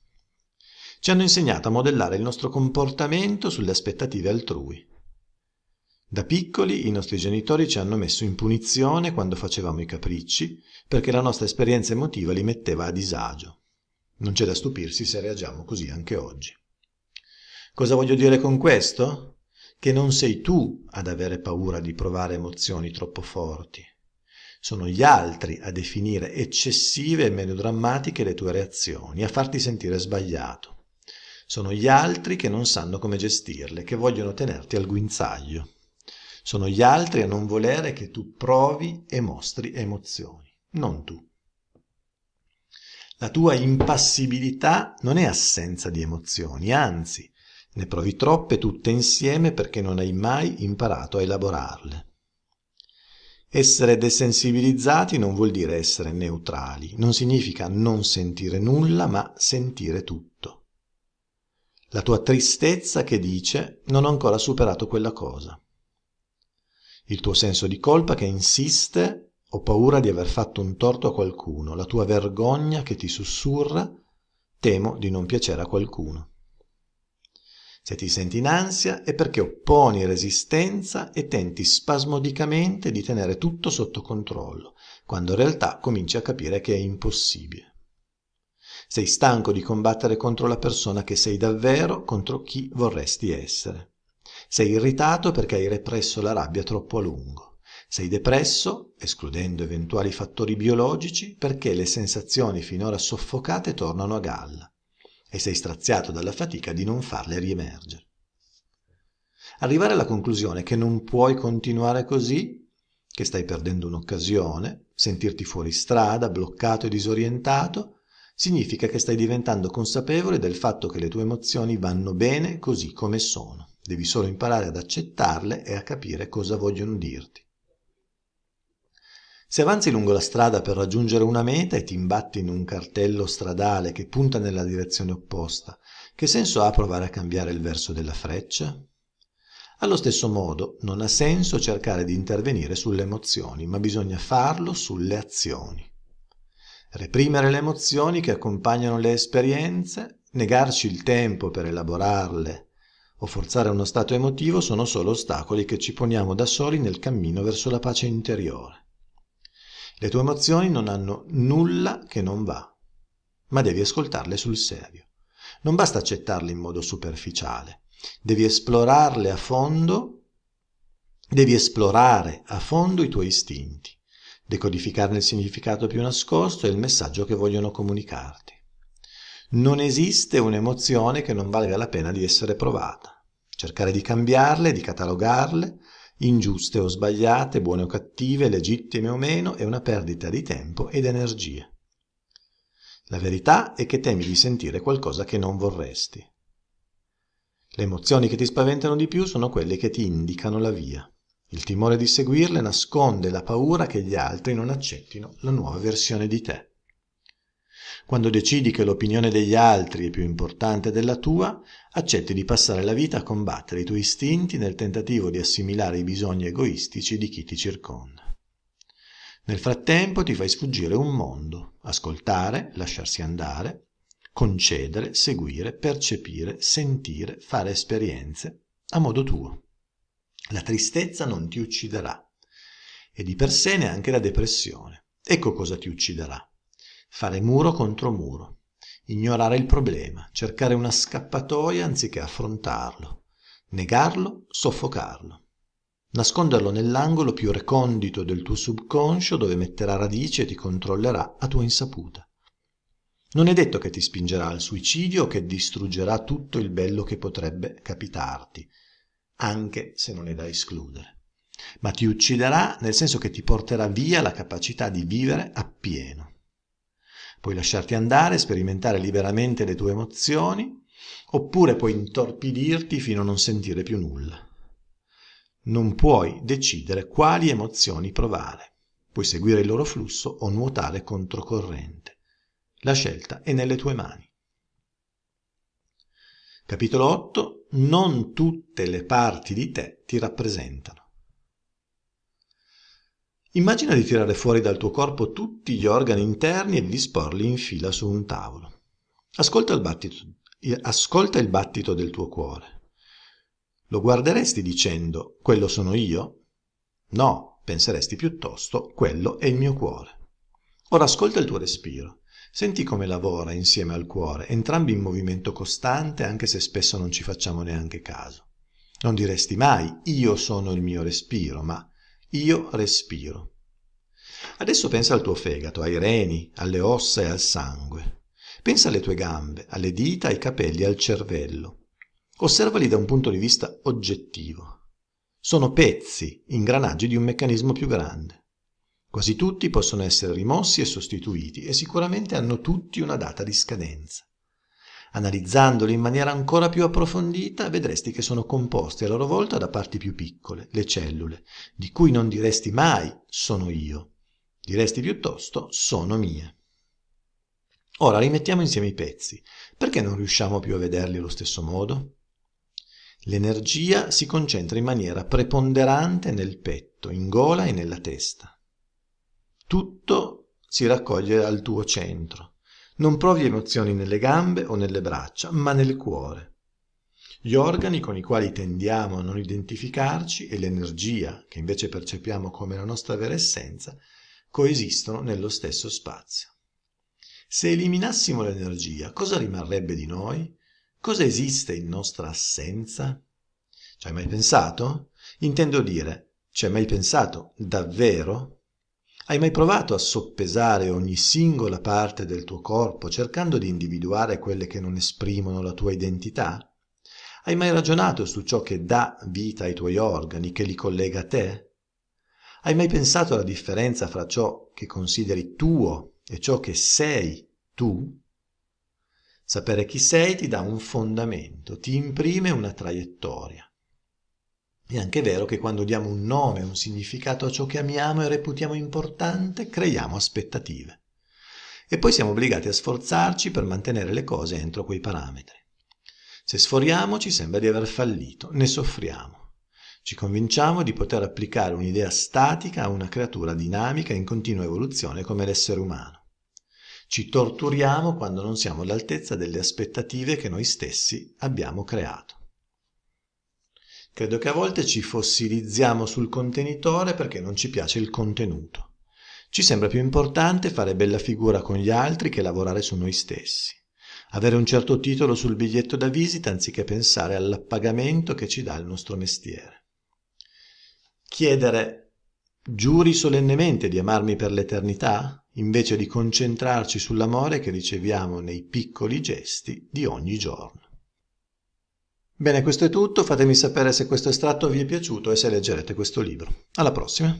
Ci hanno insegnato a modellare il nostro comportamento sulle aspettative altrui. Da piccoli i nostri genitori ci hanno messo in punizione quando facevamo i capricci, perché la nostra esperienza emotiva li metteva a disagio. Non c'è da stupirsi se reagiamo così anche oggi. Cosa voglio dire con questo? che non sei tu ad avere paura di provare emozioni troppo forti. Sono gli altri a definire eccessive e melodrammatiche le tue reazioni, a farti sentire sbagliato. Sono gli altri che non sanno come gestirle, che vogliono tenerti al guinzaglio. Sono gli altri a non volere che tu provi e mostri emozioni, non tu. La tua impassibilità non è assenza di emozioni, anzi, ne provi troppe tutte insieme perché non hai mai imparato a elaborarle. Essere desensibilizzati non vuol dire essere neutrali, non significa non sentire nulla, ma sentire tutto. La tua tristezza che dice non ho ancora superato quella cosa. Il tuo senso di colpa che insiste ho paura di aver fatto un torto a qualcuno, la tua vergogna che ti sussurra temo di non piacere a qualcuno. Se ti senti in ansia è perché opponi resistenza e tenti spasmodicamente di tenere tutto sotto controllo, quando in realtà cominci a capire che è impossibile. Sei stanco di combattere contro la persona che sei davvero, contro chi vorresti essere. Sei irritato perché hai represso la rabbia troppo a lungo. Sei depresso, escludendo eventuali fattori biologici, perché le sensazioni finora soffocate tornano a galla e sei straziato dalla fatica di non farle riemergere. Arrivare alla conclusione che non puoi continuare così, che stai perdendo un'occasione, sentirti fuori strada, bloccato e disorientato, significa che stai diventando consapevole del fatto che le tue emozioni vanno bene così come sono. Devi solo imparare ad accettarle e a capire cosa vogliono dirti. Se avanzi lungo la strada per raggiungere una meta e ti imbatti in un cartello stradale che punta nella direzione opposta, che senso ha provare a cambiare il verso della freccia? Allo stesso modo, non ha senso cercare di intervenire sulle emozioni, ma bisogna farlo sulle azioni. Reprimere le emozioni che accompagnano le esperienze, negarci il tempo per elaborarle o forzare uno stato emotivo sono solo ostacoli che ci poniamo da soli nel cammino verso la pace interiore. Le tue emozioni non hanno nulla che non va, ma devi ascoltarle sul serio. Non basta accettarle in modo superficiale, devi esplorarle a fondo, devi esplorare a fondo i tuoi istinti, decodificarne il significato più nascosto e il messaggio che vogliono comunicarti. Non esiste un'emozione che non valga la pena di essere provata. Cercare di cambiarle, di catalogarle, ingiuste o sbagliate, buone o cattive, legittime o meno, è una perdita di tempo ed energie. La verità è che temi di sentire qualcosa che non vorresti. Le emozioni che ti spaventano di più sono quelle che ti indicano la via. Il timore di seguirle nasconde la paura che gli altri non accettino la nuova versione di te. Quando decidi che l'opinione degli altri è più importante della tua, accetti di passare la vita a combattere i tuoi istinti nel tentativo di assimilare i bisogni egoistici di chi ti circonda. Nel frattempo ti fai sfuggire un mondo, ascoltare, lasciarsi andare, concedere, seguire, percepire, sentire, fare esperienze, a modo tuo. La tristezza non ti ucciderà e di per sé neanche la depressione. Ecco cosa ti ucciderà fare muro contro muro, ignorare il problema, cercare una scappatoia anziché affrontarlo, negarlo, soffocarlo, nasconderlo nell'angolo più recondito del tuo subconscio dove metterà radice e ti controllerà a tua insaputa. Non è detto che ti spingerà al suicidio o che distruggerà tutto il bello che potrebbe capitarti, anche se non è da escludere, ma ti ucciderà nel senso che ti porterà via la capacità di vivere appieno Puoi lasciarti andare, sperimentare liberamente le tue emozioni, oppure puoi intorpidirti fino a non sentire più nulla. Non puoi decidere quali emozioni provare. Puoi seguire il loro flusso o nuotare controcorrente. La scelta è nelle tue mani. Capitolo 8. Non tutte le parti di te ti rappresentano. Immagina di tirare fuori dal tuo corpo tutti gli organi interni e disporli in fila su un tavolo. Ascolta il battito, eh, ascolta il battito del tuo cuore. Lo guarderesti dicendo quello sono io? No, penseresti piuttosto quello è il mio cuore. Ora ascolta il tuo respiro. Senti come lavora insieme al cuore, entrambi in movimento costante anche se spesso non ci facciamo neanche caso. Non diresti mai io sono il mio respiro, ma io respiro. Adesso pensa al tuo fegato, ai reni, alle ossa e al sangue. Pensa alle tue gambe, alle dita, ai capelli, al cervello. Osservali da un punto di vista oggettivo. Sono pezzi, ingranaggi di un meccanismo più grande. Quasi tutti possono essere rimossi e sostituiti e sicuramente hanno tutti una data di scadenza. Analizzandoli in maniera ancora più approfondita, vedresti che sono composti a loro volta da parti più piccole, le cellule, di cui non diresti mai sono io, diresti piuttosto sono mie. Ora rimettiamo insieme i pezzi. Perché non riusciamo più a vederli allo stesso modo? L'energia si concentra in maniera preponderante nel petto, in gola e nella testa. Tutto si raccoglie al tuo centro. Non provi emozioni nelle gambe o nelle braccia, ma nel cuore. Gli organi con i quali tendiamo a non identificarci e l'energia, che invece percepiamo come la nostra vera essenza, coesistono nello stesso spazio. Se eliminassimo l'energia, cosa rimarrebbe di noi? Cosa esiste in nostra assenza? Ci hai mai pensato? Intendo dire, ci hai mai pensato davvero? Hai mai provato a soppesare ogni singola parte del tuo corpo cercando di individuare quelle che non esprimono la tua identità? Hai mai ragionato su ciò che dà vita ai tuoi organi, che li collega a te? Hai mai pensato alla differenza fra ciò che consideri tuo e ciò che sei tu? Sapere chi sei ti dà un fondamento, ti imprime una traiettoria. È anche vero che quando diamo un nome, un significato a ciò che amiamo e reputiamo importante, creiamo aspettative. E poi siamo obbligati a sforzarci per mantenere le cose entro quei parametri. Se sforiamo ci sembra di aver fallito, ne soffriamo. Ci convinciamo di poter applicare un'idea statica a una creatura dinamica in continua evoluzione come l'essere umano. Ci torturiamo quando non siamo all'altezza delle aspettative che noi stessi abbiamo creato. Credo che a volte ci fossilizziamo sul contenitore perché non ci piace il contenuto. Ci sembra più importante fare bella figura con gli altri che lavorare su noi stessi. Avere un certo titolo sul biglietto da visita anziché pensare all'appagamento che ci dà il nostro mestiere. Chiedere giuri solennemente di amarmi per l'eternità invece di concentrarci sull'amore che riceviamo nei piccoli gesti di ogni giorno. Bene, questo è tutto, fatemi sapere se questo estratto vi è piaciuto e se leggerete questo libro. Alla prossima!